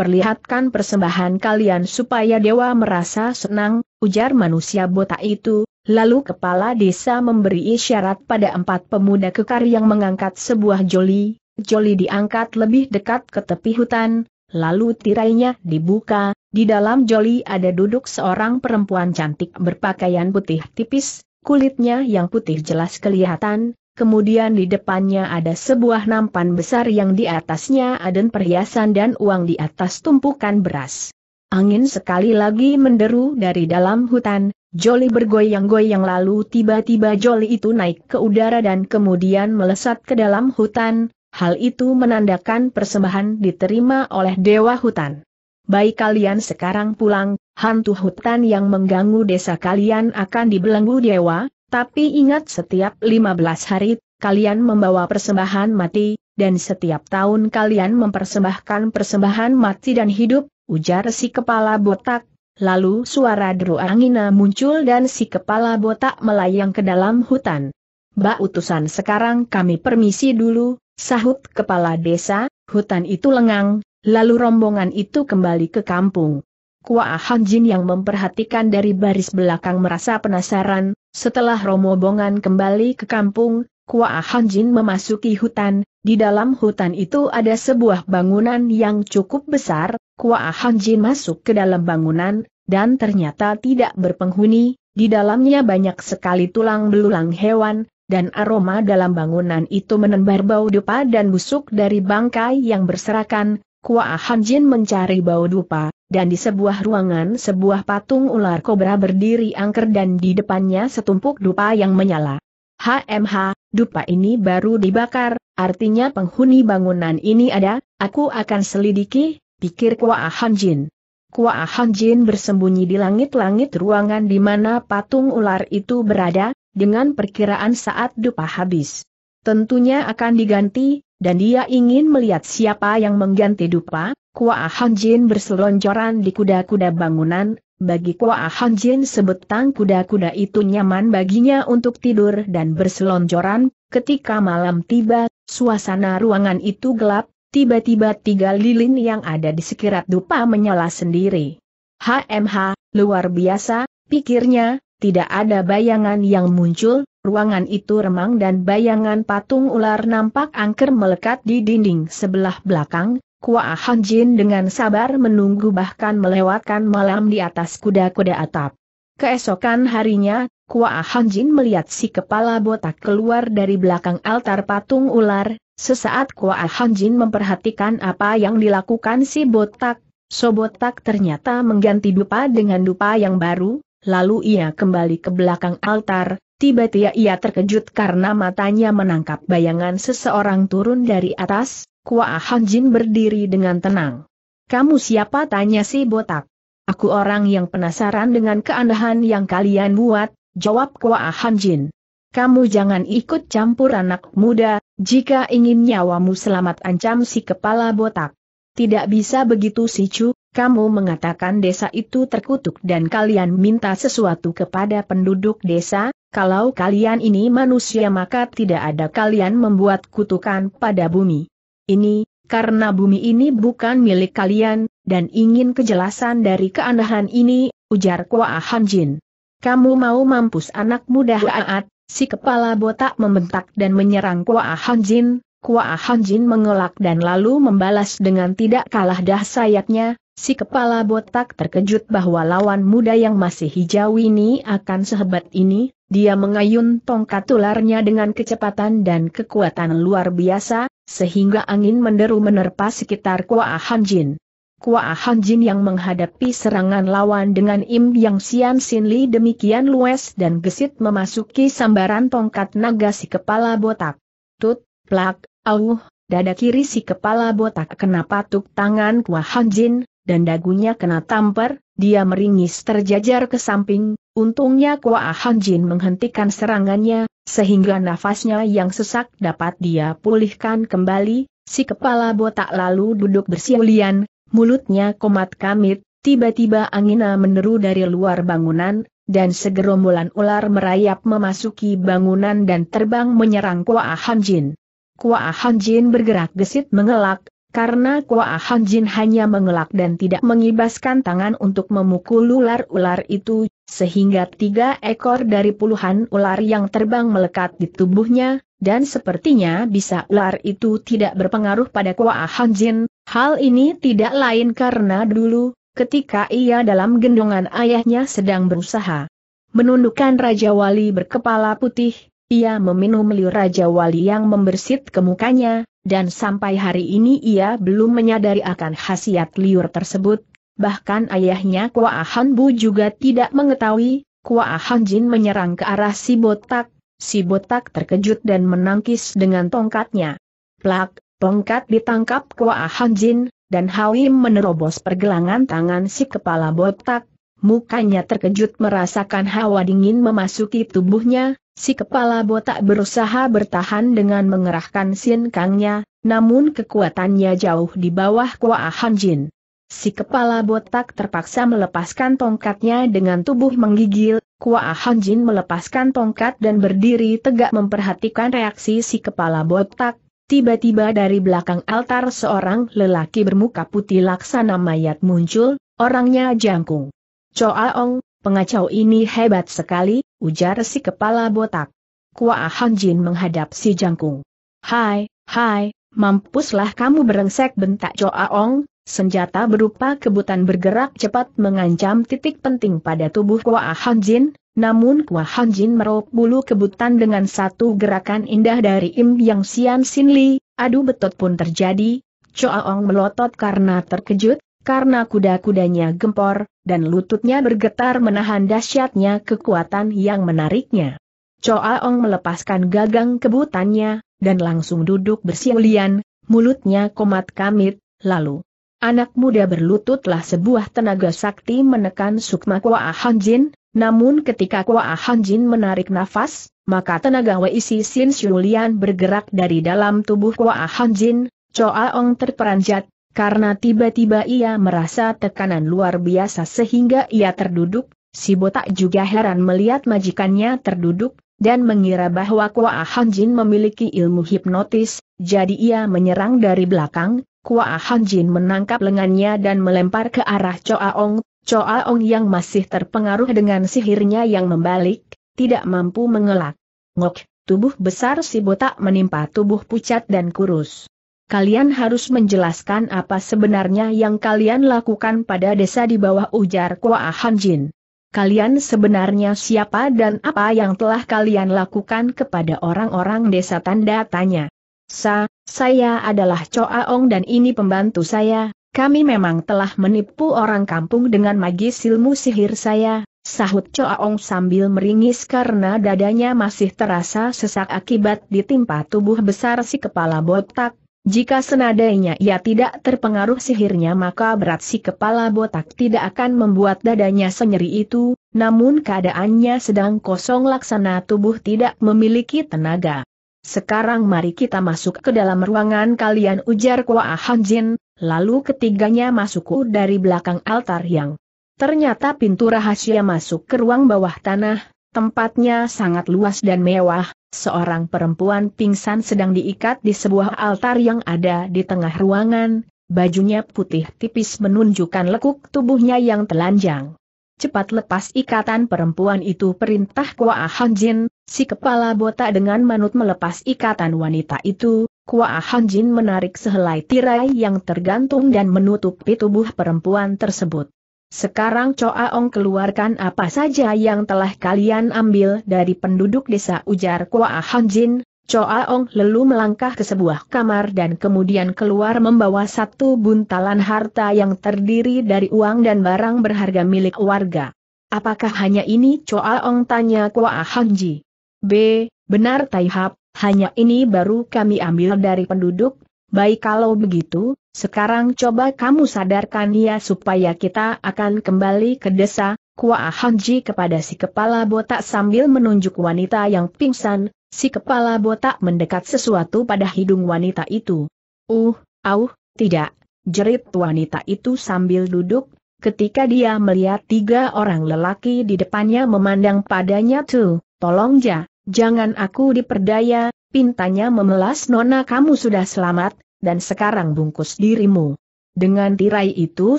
perlihatkan persembahan kalian supaya dewa merasa senang, ujar manusia botak itu, lalu kepala desa memberi isyarat pada empat pemuda kekar yang mengangkat sebuah joli, joli diangkat lebih dekat ke tepi hutan, lalu tirainya dibuka, di dalam joli ada duduk seorang perempuan cantik berpakaian putih tipis, kulitnya yang putih jelas kelihatan, kemudian di depannya ada sebuah nampan besar yang di atasnya ada perhiasan dan uang di atas tumpukan beras. Angin sekali lagi menderu dari dalam hutan, Joli bergoyang-goyang lalu tiba-tiba Joli itu naik ke udara dan kemudian melesat ke dalam hutan, hal itu menandakan persembahan diterima oleh Dewa Hutan. Baik kalian sekarang pulang, hantu hutan yang mengganggu desa kalian akan dibelenggu dewa, tapi ingat setiap 15 hari, kalian membawa persembahan mati, dan setiap tahun kalian mempersembahkan persembahan mati dan hidup, ujar si kepala botak. Lalu suara deru angina muncul dan si kepala botak melayang ke dalam hutan. Mbak utusan sekarang kami permisi dulu, sahut kepala desa, hutan itu lengang, lalu rombongan itu kembali ke kampung. Kua Jin yang memperhatikan dari baris belakang merasa penasaran, setelah rombongan kembali ke kampung, Kua Jin memasuki hutan, di dalam hutan itu ada sebuah bangunan yang cukup besar, Kua Jin masuk ke dalam bangunan, dan ternyata tidak berpenghuni, di dalamnya banyak sekali tulang belulang hewan, dan aroma dalam bangunan itu menembar bau dupa dan busuk dari bangkai yang berserakan, Kua Hanjin mencari bau dupa, dan di sebuah ruangan sebuah patung ular kobra berdiri angker dan di depannya setumpuk dupa yang menyala. HMH, dupa ini baru dibakar, artinya penghuni bangunan ini ada, aku akan selidiki, pikir Kua Hanjin. Kua Hanjin bersembunyi di langit-langit ruangan di mana patung ular itu berada, dengan perkiraan saat dupa habis. Tentunya akan diganti, dan dia ingin melihat siapa yang mengganti dupa, Kua Hanjin berselonjoran di kuda-kuda bangunan, bagi Kua Hanjin sebetang kuda-kuda itu nyaman baginya untuk tidur dan berselonjoran, ketika malam tiba, suasana ruangan itu gelap, tiba-tiba tiga lilin yang ada di sekirat dupa menyala sendiri. HMH, luar biasa, pikirnya, tidak ada bayangan yang muncul, Ruangan itu remang dan bayangan patung ular nampak angker melekat di dinding sebelah belakang, Kua Han Jin dengan sabar menunggu bahkan melewatkan malam di atas kuda-kuda atap. Keesokan harinya, Kua Han Jin melihat si kepala botak keluar dari belakang altar patung ular, sesaat Kua Han Jin memperhatikan apa yang dilakukan si botak, so botak ternyata mengganti dupa dengan dupa yang baru, lalu ia kembali ke belakang altar, Tiba-tiba ia terkejut karena matanya menangkap bayangan seseorang turun dari atas, Kua Han Jin berdiri dengan tenang. Kamu siapa tanya si botak? Aku orang yang penasaran dengan keandahan yang kalian buat, jawab Kua Han Jin. Kamu jangan ikut campur anak muda, jika ingin nyawamu selamat ancam si kepala botak. Tidak bisa begitu si Chu, kamu mengatakan desa itu terkutuk dan kalian minta sesuatu kepada penduduk desa, kalau kalian ini manusia maka tidak ada kalian membuat kutukan pada bumi. Ini, karena bumi ini bukan milik kalian, dan ingin kejelasan dari keanehan ini, ujar Kwa Hanjin. Kamu mau mampus anak muda Haat, si kepala botak membentak dan menyerang Kwa Hanjin, Kwa Hanjin mengelak dan lalu membalas dengan tidak kalah dahsyatnya, Si kepala botak terkejut bahwa lawan muda yang masih hijau ini akan sehebat ini, dia mengayun tongkat ularnya dengan kecepatan dan kekuatan luar biasa, sehingga angin menderu menerpa sekitar Kua Hanjin. Kua Hanjin yang menghadapi serangan lawan dengan Im Yang Sian Sin Li demikian luas dan gesit memasuki sambaran tongkat naga si kepala botak. Tut, plak, auh, dada kiri si kepala botak kena patuk tangan Kua Hanjin, dan dagunya kena tampar, dia meringis terjajar ke samping, untungnya Kua Han Jin menghentikan serangannya, sehingga nafasnya yang sesak dapat dia pulihkan kembali, si kepala botak lalu duduk bersiulian, mulutnya komat kamit, tiba-tiba angina meneru dari luar bangunan, dan segerombolan ular merayap memasuki bangunan dan terbang menyerang Kua Han Jin. Kua Han Jin bergerak gesit mengelak, karena kuah Han Jin hanya mengelak dan tidak mengibaskan tangan untuk memukul ular-ular itu, sehingga tiga ekor dari puluhan ular yang terbang melekat di tubuhnya, dan sepertinya bisa ular itu tidak berpengaruh pada kuah Han Jin. Hal ini tidak lain karena dulu, ketika ia dalam gendongan ayahnya sedang berusaha menundukkan Raja Wali berkepala putih, ia meminum liur Raja Wali yang membersit ke mukanya, dan sampai hari ini ia belum menyadari akan khasiat liur tersebut, bahkan ayahnya Kua Han Bu juga tidak mengetahui, Kua Han Jin menyerang ke arah si botak, si botak terkejut dan menangkis dengan tongkatnya. Plak, tongkat ditangkap Kua Han Jin, dan Hawim menerobos pergelangan tangan si kepala botak, mukanya terkejut merasakan hawa dingin memasuki tubuhnya, si kepala botak berusaha bertahan dengan mengerahkan sin kangnya, namun kekuatannya jauh di bawah kuah Hanjin. Si kepala botak terpaksa melepaskan tongkatnya dengan tubuh menggigil, Kua Hanjin melepaskan tongkat dan berdiri tegak memperhatikan reaksi si kepala botak, Tiba-tiba dari belakang altar seorang lelaki bermuka putih laksana mayat muncul, orangnya jangkung. Ong, pengacau ini hebat sekali, ujar si kepala botak. Kua Han Jin menghadap si jangkung. Hai, hai, mampuslah kamu berengsek bentak Ong, senjata berupa kebutan bergerak cepat mengancam titik penting pada tubuh Kua Han Jin, namun Kua Han Jin merop bulu kebutan dengan satu gerakan indah dari Im Yang Sian Sin Li, adu betot pun terjadi, Ong melotot karena terkejut, karena kuda-kudanya gempor, dan lututnya bergetar menahan dahsyatnya kekuatan yang menariknya. Choa Ong melepaskan gagang kebutannya, dan langsung duduk bersiulian, mulutnya komat kamit, lalu. Anak muda berlututlah sebuah tenaga sakti menekan sukma Kwa Jin. namun ketika Kwa Jin menarik nafas, maka tenaga Weisi Sin Siulian bergerak dari dalam tubuh Kwa Jin. Choa Ong terperanjat, karena tiba-tiba ia merasa tekanan luar biasa sehingga ia terduduk, si botak juga heran melihat majikannya terduduk, dan mengira bahwa Kua Hanjin memiliki ilmu hipnotis, jadi ia menyerang dari belakang, Kua Hanjin menangkap lengannya dan melempar ke arah Choaong, Choaong yang masih terpengaruh dengan sihirnya yang membalik, tidak mampu mengelak. Ngok, tubuh besar si botak menimpa tubuh pucat dan kurus kalian harus menjelaskan apa sebenarnya yang kalian lakukan pada desa di bawah ujar Kwa Hanjin. Kalian sebenarnya siapa dan apa yang telah kalian lakukan kepada orang-orang desa tanda tanya. Sa, saya adalah Choa Ong dan ini pembantu saya, kami memang telah menipu orang kampung dengan magis ilmu sihir saya, sahut Choa Ong sambil meringis karena dadanya masih terasa sesak akibat ditimpa tubuh besar si kepala botak, jika senadainya ia tidak terpengaruh sihirnya maka berat si kepala botak tidak akan membuat dadanya senyeri itu, namun keadaannya sedang kosong laksana tubuh tidak memiliki tenaga. Sekarang mari kita masuk ke dalam ruangan kalian ujar Kua Hanjin, lalu ketiganya masuk dari belakang altar yang ternyata pintu rahasia masuk ke ruang bawah tanah, Tempatnya sangat luas dan mewah, seorang perempuan pingsan sedang diikat di sebuah altar yang ada di tengah ruangan, bajunya putih tipis menunjukkan lekuk tubuhnya yang telanjang. Cepat lepas ikatan perempuan itu perintah Kua Hanjin, si kepala botak dengan manut melepas ikatan wanita itu, Kua Hanjin menarik sehelai tirai yang tergantung dan menutupi tubuh perempuan tersebut. Sekarang Coa Ong keluarkan apa saja yang telah kalian ambil dari penduduk desa ujar Kua Hanjin, Coa Ong lalu melangkah ke sebuah kamar dan kemudian keluar membawa satu buntalan harta yang terdiri dari uang dan barang berharga milik warga. Apakah hanya ini Coa Ong tanya Kua Hanji? B. Benar Taihap, hanya ini baru kami ambil dari penduduk, baik kalau begitu, sekarang coba kamu sadarkan dia supaya kita akan kembali ke desa, Kuah Hanji kepada si kepala botak sambil menunjuk wanita yang pingsan, si kepala botak mendekat sesuatu pada hidung wanita itu. Uh, au, uh, tidak, jerit wanita itu sambil duduk, ketika dia melihat tiga orang lelaki di depannya memandang padanya tuh, tolong ja, jangan aku diperdaya, pintanya memelas nona kamu sudah selamat, dan sekarang bungkus dirimu. Dengan tirai itu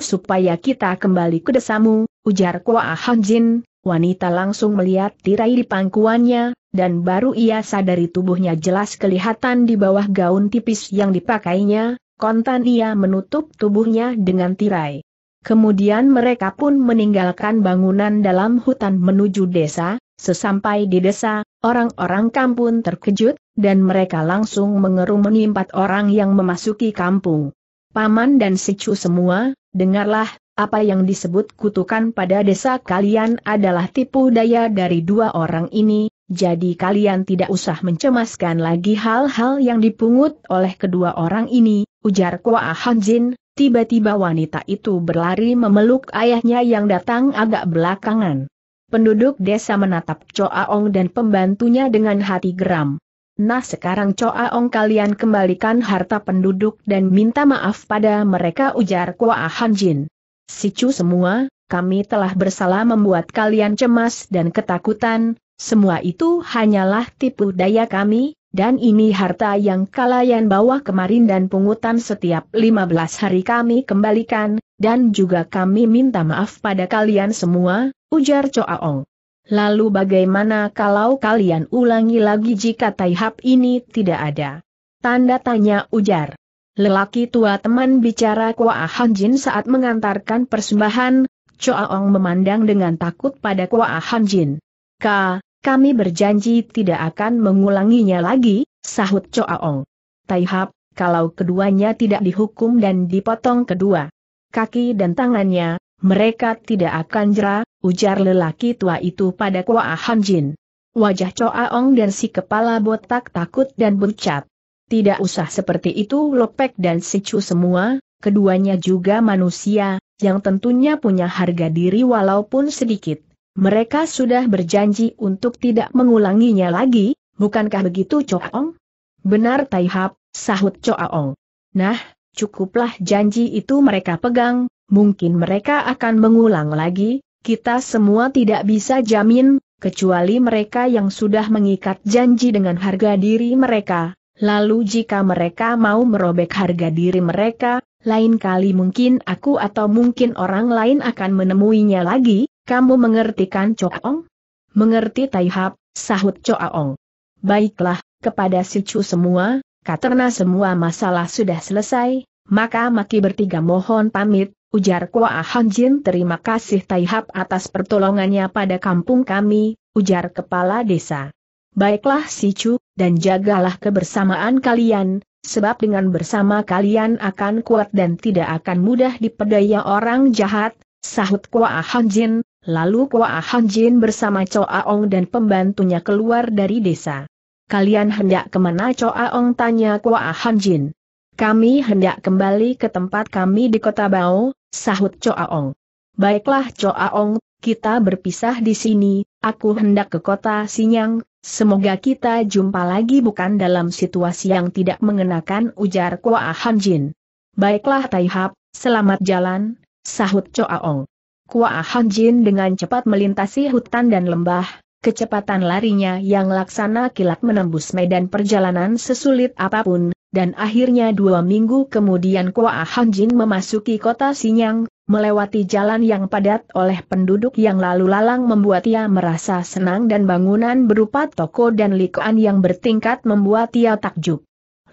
supaya kita kembali ke desamu, ujar Kua Jin, wanita langsung melihat tirai di pangkuannya, dan baru ia sadari tubuhnya jelas kelihatan di bawah gaun tipis yang dipakainya, kontan ia menutup tubuhnya dengan tirai. Kemudian mereka pun meninggalkan bangunan dalam hutan menuju desa, Sesampai di desa, orang-orang kampung terkejut, dan mereka langsung mengerumuni empat orang yang memasuki kampung. Paman dan Sicu semua, dengarlah, apa yang disebut kutukan pada desa kalian adalah tipu daya dari dua orang ini, jadi kalian tidak usah mencemaskan lagi hal-hal yang dipungut oleh kedua orang ini, ujar Kua Hanjin, tiba-tiba wanita itu berlari memeluk ayahnya yang datang agak belakangan. Penduduk desa menatap Coaong dan pembantunya dengan hati geram. Nah sekarang Coaong kalian kembalikan harta penduduk dan minta maaf pada mereka ujar Kua Hanjin. Sicu semua, kami telah bersalah membuat kalian cemas dan ketakutan, semua itu hanyalah tipu daya kami, dan ini harta yang kalian bawa kemarin dan pungutan setiap 15 hari kami kembalikan, dan juga kami minta maaf pada kalian semua, ujar Ong. Lalu bagaimana kalau kalian ulangi lagi jika taihap ini tidak ada? Tanda tanya ujar. Lelaki tua teman bicara Ahan Hanjin saat mengantarkan persembahan, Ong memandang dengan takut pada Ahan Hanjin. Ka, kami berjanji tidak akan mengulanginya lagi, sahut Ong. Taihap, kalau keduanya tidak dihukum dan dipotong kedua kaki dan tangannya, mereka tidak akan jera, ujar lelaki tua itu pada Kua Hanjin. Wajah Choa Ong dan si kepala botak takut dan berucap. Tidak usah seperti itu Lopek dan secu semua, keduanya juga manusia, yang tentunya punya harga diri walaupun sedikit. Mereka sudah berjanji untuk tidak mengulanginya lagi, bukankah begitu Choa Ong? Benar Taihap, sahut Choa Ong. Nah, cukuplah janji itu mereka pegang, mungkin mereka akan mengulang lagi, kita semua tidak bisa jamin, kecuali mereka yang sudah mengikat janji dengan harga diri mereka. Lalu jika mereka mau merobek harga diri mereka, lain kali mungkin aku atau mungkin orang lain akan menemuinya lagi, kamu mengerti kan Coaong? Mengerti Taihap, sahut Coaong. Baiklah, kepada si Chu semua, Katerna semua masalah sudah selesai, maka Maki bertiga mohon pamit, ujar Kua Hanjin terima kasih Taihap atas pertolongannya pada kampung kami, ujar kepala desa. Baiklah Si Chu, dan jagalah kebersamaan kalian, sebab dengan bersama kalian akan kuat dan tidak akan mudah dipedaya orang jahat, sahut Kua Hanjin, lalu Kua Hanjin bersama Choa Ong dan pembantunya keluar dari desa. Kalian hendak kemana Choa Ong tanya Kua Hanjin. Kami hendak kembali ke tempat kami di kota Bao, sahut Ong. Baiklah Ong, kita berpisah di sini, aku hendak ke kota Sinyang, semoga kita jumpa lagi bukan dalam situasi yang tidak mengenakan ujar Kua Hanjin. Baiklah Taihap, selamat jalan, sahut Ong. Kua Hanjin dengan cepat melintasi hutan dan lembah, kecepatan larinya yang laksana kilat menembus medan perjalanan sesulit apapun, dan akhirnya dua minggu kemudian Kua Hanjin memasuki kota Sinyang, melewati jalan yang padat oleh penduduk yang lalu lalang membuat ia merasa senang dan bangunan berupa toko dan likuan yang bertingkat membuat ia takjub.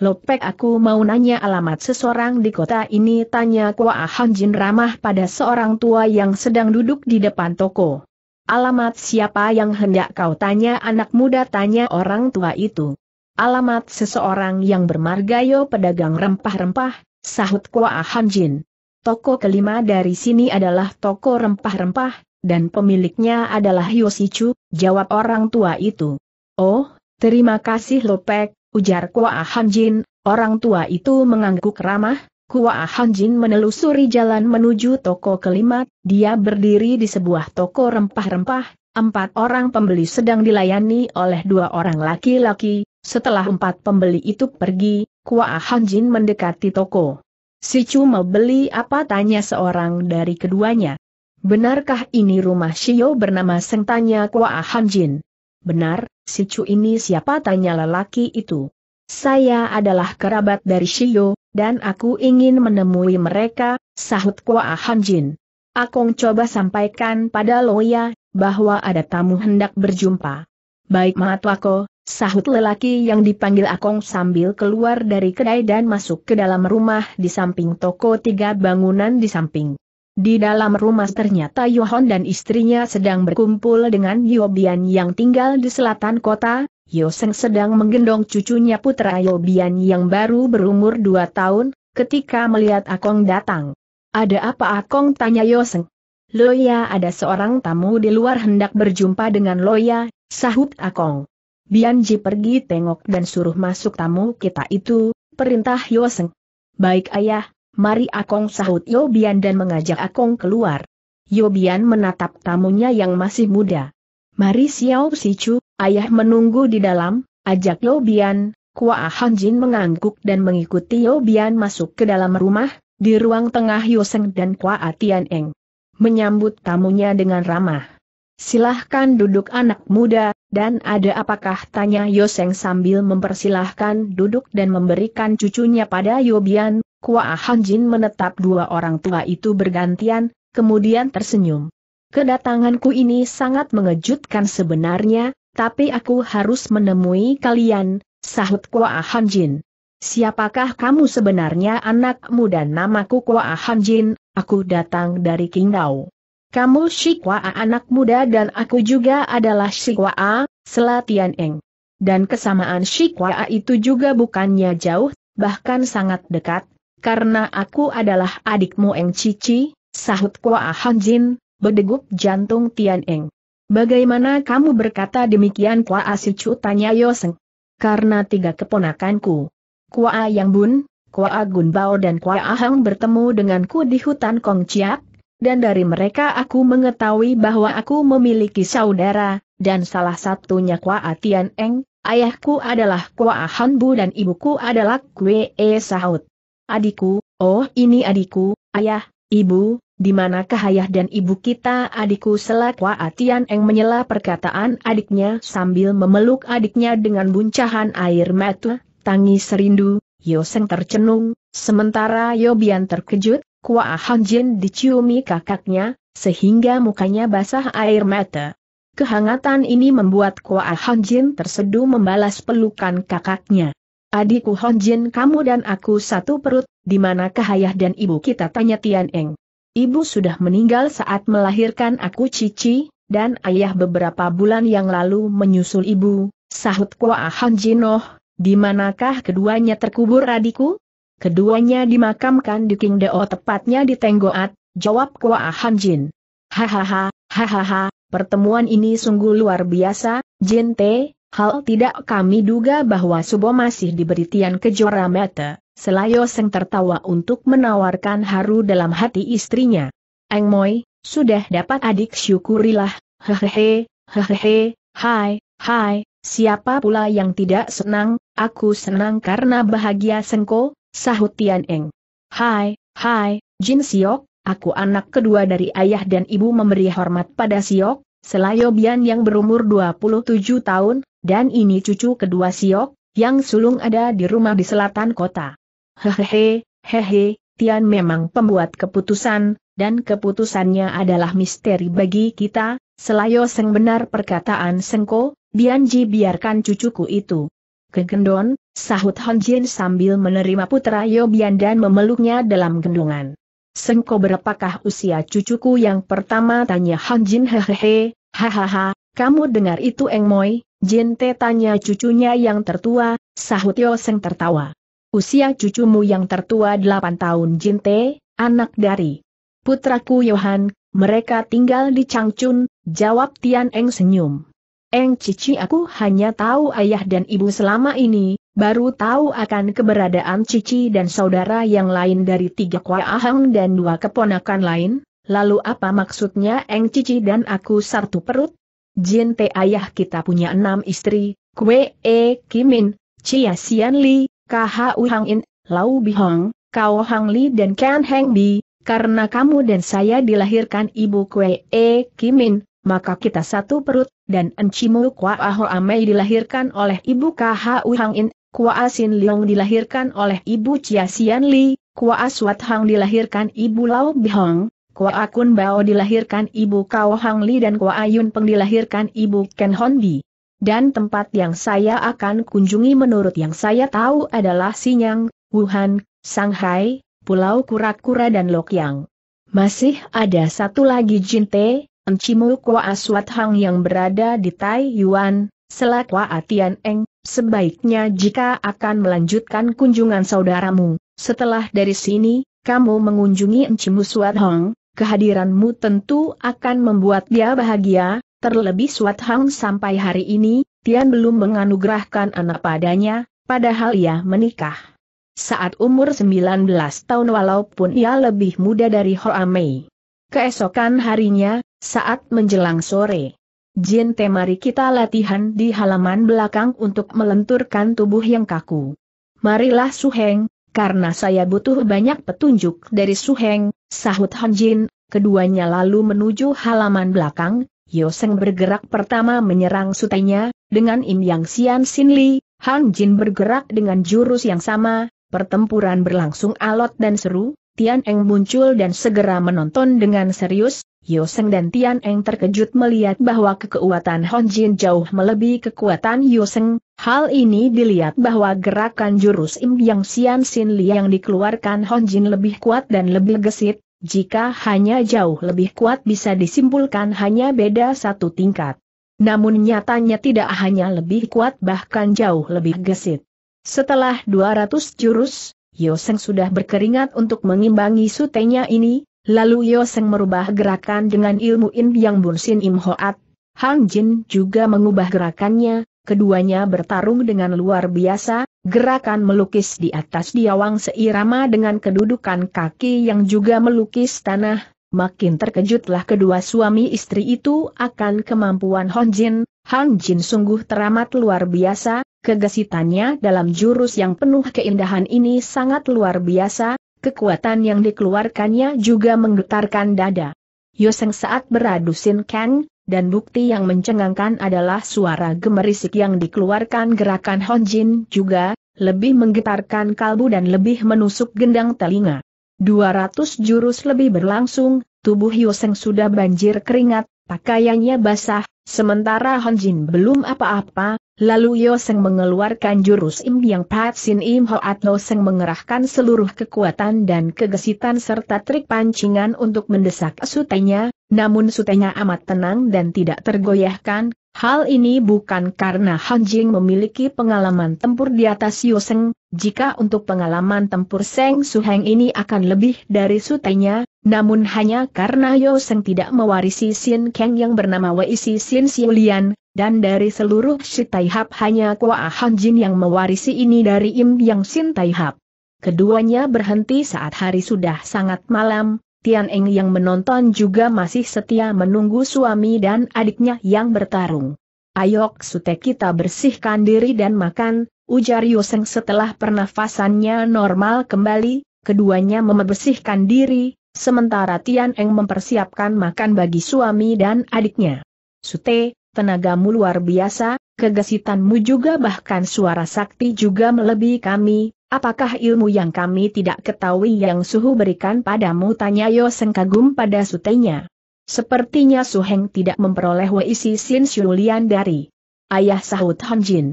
Lopek aku mau nanya alamat seseorang di kota ini tanya Kua Hanjin ramah pada seorang tua yang sedang duduk di depan toko. Alamat siapa yang hendak kau tanya anak muda tanya orang tua itu alamat seseorang yang bermargayo pedagang rempah-rempah, sahut Kwa Hanjin. Toko kelima dari sini adalah toko rempah-rempah, dan pemiliknya adalah Yosichu, jawab orang tua itu. Oh, terima kasih Lopek, ujar Kwa Hanjin, orang tua itu mengangguk ramah, Kua Hanjin menelusuri jalan menuju toko kelima, dia berdiri di sebuah toko rempah-rempah, empat orang pembeli sedang dilayani oleh dua orang laki-laki, setelah empat pembeli itu pergi, Kua Hanjin mendekati toko. Si Chu mau beli apa tanya seorang dari keduanya. Benarkah ini rumah Shio bernama Seng tanya Kua Hanjin? Benar, si Chu ini siapa tanya lelaki itu. Saya adalah kerabat dari Shio, dan aku ingin menemui mereka, sahut Kua Hanjin. Aku coba sampaikan pada Loya, bahwa ada tamu hendak berjumpa. Baik Matwako, Sahut lelaki yang dipanggil Akong sambil keluar dari kedai dan masuk ke dalam rumah di samping toko tiga bangunan di samping. Di dalam rumah ternyata Yohon dan istrinya sedang berkumpul dengan Yobian yang tinggal di selatan kota, Yoseng sedang menggendong cucunya putra Yobian yang baru berumur dua tahun, ketika melihat Akong datang. Ada apa Akong tanya Yoseng? Loya ada seorang tamu di luar hendak berjumpa dengan Loya, sahut Akong. Bianji pergi tengok dan suruh masuk tamu kita itu, perintah Yoseng. Baik ayah, mari Akong sahut Yobian dan mengajak Akong keluar. Yobian menatap tamunya yang masih muda. Mari Xiao Sichu, ayah menunggu di dalam, ajak Yobian, Kua Hanjin mengangguk dan mengikuti Yobian masuk ke dalam rumah, di ruang tengah Yoseng dan Kua Tian Eng. Menyambut tamunya dengan ramah. Silahkan duduk anak muda, dan ada apakah tanya Yoseng sambil mempersilahkan duduk dan memberikan cucunya pada Yobian, Kua Hanjin menetap dua orang tua itu bergantian, kemudian tersenyum. Kedatanganku ini sangat mengejutkan sebenarnya, tapi aku harus menemui kalian, sahut Kua Hanjin. Siapakah kamu sebenarnya anak muda namaku Kua Hanjin, aku datang dari Qingdao. Kamu a anak muda dan aku juga adalah a, Selatian Eng. Dan kesamaan a itu juga bukannya jauh, bahkan sangat dekat, karena aku adalah adikmu Eng Cici, sahut Kwa Hanjin, berdegup jantung Tian Eng. Bagaimana kamu berkata demikian Kwa Chu tanya Yoseng? Karena tiga keponakanku. Kwa Yang Bun, Kwa Gun Bao dan Kwa Ahang bertemu denganku di hutan Kong Chiap, dan dari mereka aku mengetahui bahwa aku memiliki saudara, dan salah satunya Kwa Tian Eng, ayahku adalah Kwa Hanbu dan ibuku adalah Kwe E Sahut. Adikku, oh ini adikku, ayah, ibu, di manakah ayah dan ibu kita adikku selak Kwa Tian Eng menyela perkataan adiknya sambil memeluk adiknya dengan buncahan air mata, tangis rindu, Yoseng tercenung, sementara Yobian terkejut, Kua Han Jin diciumi kakaknya, sehingga mukanya basah air mata. Kehangatan ini membuat Kua Han Jin terseduh membalas pelukan kakaknya. Adikku Hon Jin kamu dan aku satu perut, di manakah ayah dan ibu kita tanya Tian Eng. Ibu sudah meninggal saat melahirkan aku Cici, dan ayah beberapa bulan yang lalu menyusul ibu, sahut Kua Hon Jin oh, di manakah keduanya terkubur adikku? Keduanya dimakamkan di Qingdao tepatnya di Tenggoat, jawab Kwa Hanjin. Hahaha, hahaha, pertemuan ini sungguh luar biasa, Jin Te, hal tidak kami duga bahwa Subo masih diberi Tian Kejora Mata. Selayo Seng tertawa untuk menawarkan haru dalam hati istrinya. Eng Moi, sudah dapat adik syukurilah, hehehe, hehehe, hai, hai, siapa pula yang tidak senang, aku senang karena bahagia Sengko, Sahut Tian Eng. Hai, hai, Jin Siok, aku anak kedua dari ayah dan ibu memberi hormat pada Siok, Selayo Bian yang berumur 27 tahun, dan ini cucu kedua Siok, yang sulung ada di rumah di selatan kota. Hehehe, hehe, Tian memang pembuat keputusan, dan keputusannya adalah misteri bagi kita, Selayo Seng benar perkataan Sengko, Bianji biarkan cucuku itu. Kekendon, sahut Hon Jin sambil menerima putra Yobian dan memeluknya dalam gendongan. Sengko berapakah usia cucuku yang pertama tanya Hon Jin hehehe, hahaha, kamu dengar itu Eng Moi, Jin Te tanya cucunya yang tertua, sahut Yo Seng tertawa. Usia cucumu yang tertua 8 tahun Jin Te, anak dari putraku Yohan, mereka tinggal di Changchun, jawab Tian Eng senyum. Eng Cici aku hanya tahu ayah dan ibu selama ini, baru tahu akan keberadaan Cici dan saudara yang lain dari tiga Kwa Ahang dan dua keponakan lain, lalu apa maksudnya Eng Cici dan aku satu perut? Jin Te ayah kita punya enam istri, Kwe E Kimin, Chia Sian Li, KHU Hang In, Lau Bihong, Kao Hang Li dan Ken Heng Bi, karena kamu dan saya dilahirkan ibu Kwe E Kimin, maka kita satu perut, dan Encimu Kwa Aho Amei dilahirkan oleh ibu Kha Uhang In, Kwa Asin Leong dilahirkan oleh ibu Chia Sian Li, Kwa Aswat Hang dilahirkan ibu Lau Bihong, Kwa Akun Bao dilahirkan ibu Kao Hang Li dan Kwa Ayun Peng dilahirkan ibu Ken Hon Bi. Dan tempat yang saya akan kunjungi menurut yang saya tahu adalah Sinyang, Wuhan, Shanghai, Pulau Kura-Kura dan Lokyang. Masih ada satu lagi Jinte, Encimu Kwa Aswat Hang yang berada di Tai Yuan, Selakwa Atian Eng, sebaiknya jika akan melanjutkan kunjungan saudaramu, setelah dari sini, kamu mengunjungi Encimu Suat Hang, kehadiranmu tentu akan membuat dia bahagia, terlebih Suat Hang sampai hari ini, Tian belum menganugerahkan anak padanya, padahal ia menikah. Saat umur 19 tahun walaupun ia lebih muda dari Hoa Mei. Keesokan harinya, saat menjelang sore, Jin temari kita latihan di halaman belakang untuk melenturkan tubuh yang kaku. Marilah Suheng, karena saya butuh banyak petunjuk dari Suheng, sahut Han Jin, keduanya lalu menuju halaman belakang, Yoseng bergerak pertama menyerang sutenya, dengan Im Yang Xian Sin Li, Han Jin bergerak dengan jurus yang sama, pertempuran berlangsung alot dan seru, Tian Eng muncul dan segera menonton dengan serius, Yoseng dan Tian Eng terkejut melihat bahwa kekuatan Hon Jin jauh melebihi kekuatan Yoseng, hal ini dilihat bahwa gerakan jurus Im Yang Xian Xin Li yang dikeluarkan Hon Jin lebih kuat dan lebih gesit, jika hanya jauh lebih kuat bisa disimpulkan hanya beda satu tingkat. Namun nyatanya tidak hanya lebih kuat bahkan jauh lebih gesit. Setelah 200 jurus, Yoseng sudah berkeringat untuk mengimbangi sutenya ini, Lalu Yoseng merubah gerakan dengan ilmu In Yang Bunsin Im Hoat. Hang Jin juga mengubah gerakannya, keduanya bertarung dengan luar biasa, gerakan melukis di atas diawang seirama dengan kedudukan kaki yang juga melukis tanah. Makin terkejutlah kedua suami istri itu akan kemampuan Hong Jin, Hang Jin sungguh teramat luar biasa, kegesitannya dalam jurus yang penuh keindahan ini sangat luar biasa, Kekuatan yang dikeluarkannya juga menggetarkan dada. Yoseng saat beradu Sin Kang, dan bukti yang mencengangkan adalah suara gemerisik yang dikeluarkan gerakan Honjin juga, lebih menggetarkan kalbu dan lebih menusuk gendang telinga. 200 jurus lebih berlangsung, tubuh Yoseng sudah banjir keringat, pakaiannya basah, sementara Honjin belum apa-apa, Lalu Yoseng mengeluarkan jurus Im Yang sin Im Hoat No Seng mengerahkan seluruh kekuatan dan kegesitan serta trik pancingan untuk mendesak sutenya, namun sutenya amat tenang dan tidak tergoyahkan, hal ini bukan karena Han Jing memiliki pengalaman tempur di atas Yoseng, jika untuk pengalaman tempur Seng Suheng ini akan lebih dari sutenya, namun hanya karena Yoseng tidak mewarisi Sin Kang yang bernama Wei Si Sin Siulian, dan dari seluruh Si Taihap hanya Kua Han Jin yang mewarisi ini dari Im Yang Sin Taihap. Keduanya berhenti saat hari sudah sangat malam, Tian Eng yang menonton juga masih setia menunggu suami dan adiknya yang bertarung. Ayok sute kita bersihkan diri dan makan, ujar Yoseng setelah pernafasannya normal kembali, keduanya membersihkan diri, sementara Tian Eng mempersiapkan makan bagi suami dan adiknya. Sute, tenagamu luar biasa, kegesitanmu juga bahkan suara sakti juga melebihi kami, apakah ilmu yang kami tidak ketahui yang suhu berikan padamu tanya Yoseng kagum pada sutenya. Sepertinya Suheng tidak memperoleh isi Sin Shulian dari ayah sahut Han Jin.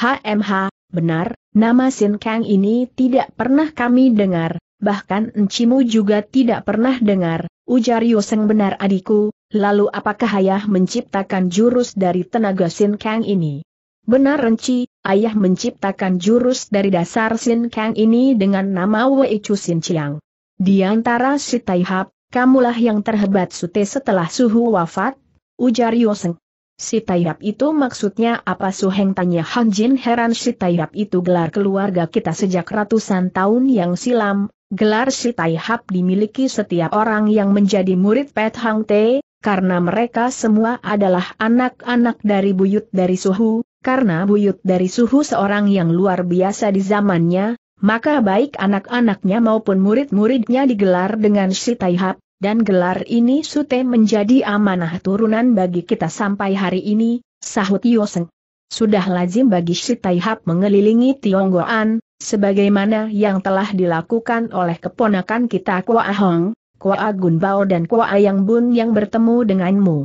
HMH, benar, nama Sin Kang ini tidak pernah kami dengar, bahkan Encimu juga tidak pernah dengar, ujar Yoseng benar adikku, Lalu apakah ayah menciptakan jurus dari tenaga Sin Kang ini? Benar Renci, ayah menciptakan jurus dari dasar Sin Kang ini dengan nama Wei Chu Sin Chiang. Di antara si Taihap, kamulah yang terhebat sute setelah suhu wafat, ujar Yoseng. Si Taihap itu maksudnya apa Suheng tanya Han Jin heran si Taihap itu gelar keluarga kita sejak ratusan tahun yang silam, gelar si Taihap dimiliki setiap orang yang menjadi murid Pet Hang Te, karena mereka semua adalah anak-anak dari buyut dari suhu, karena buyut dari suhu seorang yang luar biasa di zamannya, maka baik anak-anaknya maupun murid-muridnya digelar dengan Sitaihab, dan gelar ini sute menjadi amanah turunan bagi kita sampai hari ini, sahut Yoseng. Sudah lazim bagi Sitaihab mengelilingi Tionggoan, sebagaimana yang telah dilakukan oleh keponakan kita Hong. Agun Bao dan Kua Ayang Bun yang bertemu denganmu.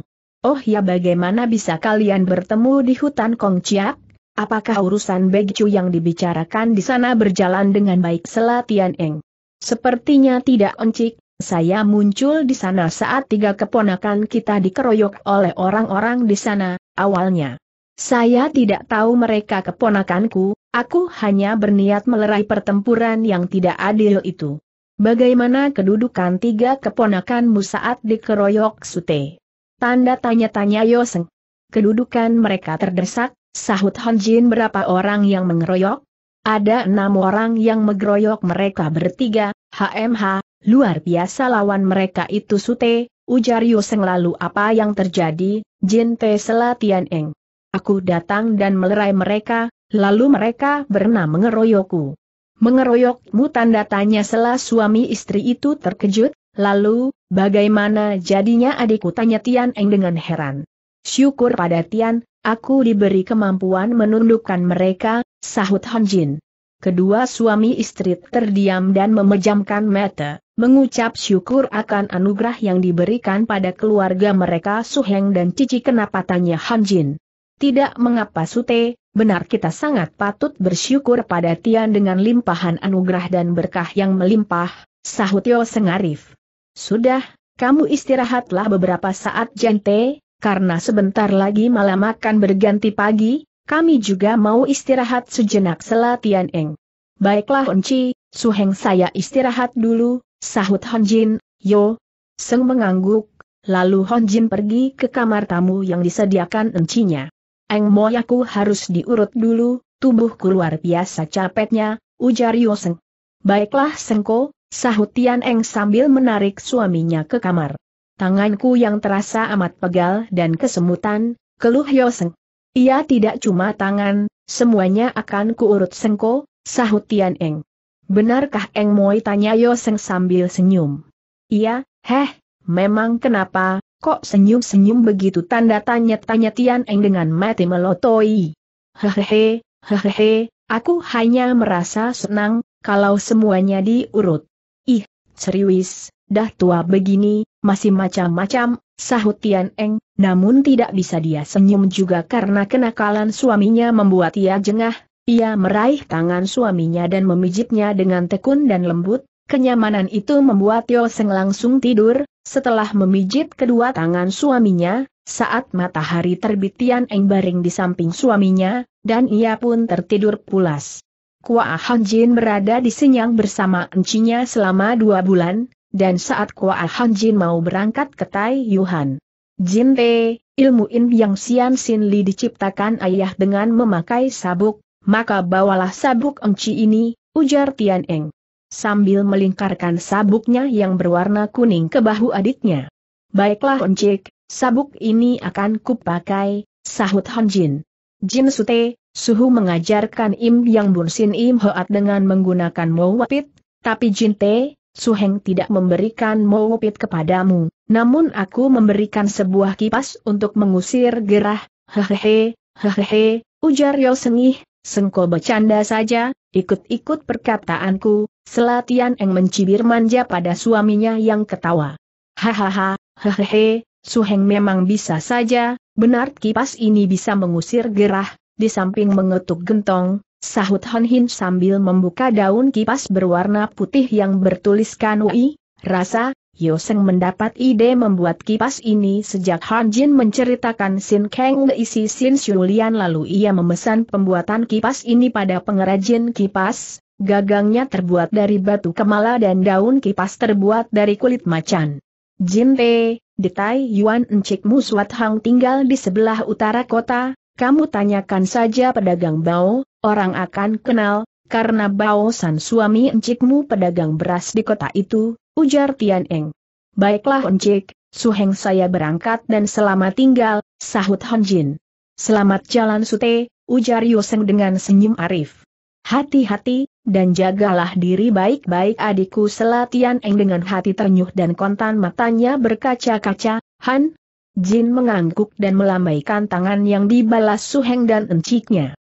Oh ya bagaimana bisa kalian bertemu di hutan Kongciak? Apakah urusan Begcu yang dibicarakan di sana berjalan dengan baik Selatian Eng? Sepertinya tidak encik, saya muncul di sana saat tiga keponakan kita dikeroyok oleh orang-orang di sana, awalnya. Saya tidak tahu mereka keponakanku, aku hanya berniat melerai pertempuran yang tidak adil itu. Bagaimana kedudukan tiga keponakanmu saat dikeroyok sute? Tanda tanya-tanya Yoseng. Kedudukan mereka terdesak, sahut Jin. berapa orang yang mengeroyok? Ada enam orang yang mengeroyok mereka bertiga, HMH, luar biasa lawan mereka itu sute, ujar Yoseng lalu apa yang terjadi, Jin Te Selatian Eng. Aku datang dan melerai mereka, lalu mereka berenam mengeroyokku mengeroyokmu tanda tanya setelah suami istri itu terkejut, lalu, bagaimana jadinya adikku tanya Tian Eng dengan heran. Syukur pada Tian, aku diberi kemampuan menundukkan mereka, sahut Han Jin. Kedua suami istri terdiam dan memejamkan mata, mengucap syukur akan anugerah yang diberikan pada keluarga mereka Su Heng dan Cici kenapa tanya Han Jin. Tidak mengapa Sute, benar kita sangat patut bersyukur pada Tian dengan limpahan anugerah dan berkah yang melimpah, sahut Yo Sengarif. Sudah, kamu istirahatlah beberapa saat Jente. karena sebentar lagi malam akan berganti pagi, kami juga mau istirahat sejenak selatian Tian Eng. Baiklah Onci, Suheng saya istirahat dulu, sahut Honjin, Yo. Seng mengangguk, lalu Honjin pergi ke kamar tamu yang disediakan encinya. Eng moyaku harus diurut dulu, tubuhku luar biasa capeknya, ujar Yoseng. Baiklah Sengko, sahut Tian Eng sambil menarik suaminya ke kamar. Tanganku yang terasa amat pegal dan kesemutan, keluh Yoseng. Ia tidak cuma tangan, semuanya akan kuurut Sengko, sahut Tian Eng. Benarkah Eng Moi tanya Yoseng sambil senyum. Iya, heh, memang kenapa, Kok senyum-senyum begitu tanda tanya-tanya Tian Eng dengan mati melotoi. Hehehe, hehehe, aku hanya merasa senang, kalau semuanya diurut. Ih, serius, dah tua begini, masih macam-macam, sahut Tian Eng, namun tidak bisa dia senyum juga karena kenakalan suaminya membuat ia jengah, ia meraih tangan suaminya dan memijitnya dengan tekun dan lembut, kenyamanan itu membuat Yoseng langsung tidur, setelah memijit kedua tangan suaminya, saat matahari terbit Tian Eng baring di samping suaminya, dan ia pun tertidur pulas. Kua Han Jin berada di Senyang bersama encinya selama dua bulan, dan saat Kua Han Jin mau berangkat ke Tai Yuhan. Jin Te, ilmu In Yang Xian Sin Li diciptakan ayah dengan memakai sabuk, maka bawalah sabuk enci ini, ujar Tian Eng sambil melingkarkan sabuknya yang berwarna kuning ke bahu adiknya. Baiklah Oncik, sabuk ini akan kupakai, sahut Honjin. Jin Sute, Suhu mengajarkan Im Yang Bunsin Im Hoat dengan menggunakan Mowapit, tapi Jin Te, Suheng tidak memberikan Mowapit kepadamu, namun aku memberikan sebuah kipas untuk mengusir gerah, hehehe, hehehe, ujar Yo Sengih, sengko bercanda saja, ikut-ikut perkataanku, Selatian Eng mencibir manja pada suaminya yang ketawa. Hahaha, hehehe, Suheng memang bisa saja, benar kipas ini bisa mengusir gerah, di samping mengetuk gentong, sahut Hon Hin sambil membuka daun kipas berwarna putih yang bertuliskan UI, rasa, Yoseng mendapat ide membuat kipas ini sejak Han Jin menceritakan Sin Kang isi Sin Shulian lalu ia memesan pembuatan kipas ini pada pengrajin kipas, Gagangnya terbuat dari batu kemala dan daun kipas terbuat dari kulit macan. Jinte, di Tai Yuan Encik Muswat Hang tinggal di sebelah utara kota, kamu tanyakan saja pedagang bao, orang akan kenal, karena bao san suami Encikmu pedagang beras di kota itu, ujar Tian Eng. Baiklah Encik, Suheng saya berangkat dan selamat tinggal, sahut Han Jin. Selamat jalan Sute, ujar Yoseng dengan senyum arif. Hati-hati, dan jagalah diri baik-baik adikku Selatian Eng dengan hati ternyuh dan kontan matanya berkaca-kaca, Han. Jin mengangguk dan melambaikan tangan yang dibalas Suheng dan enciknya.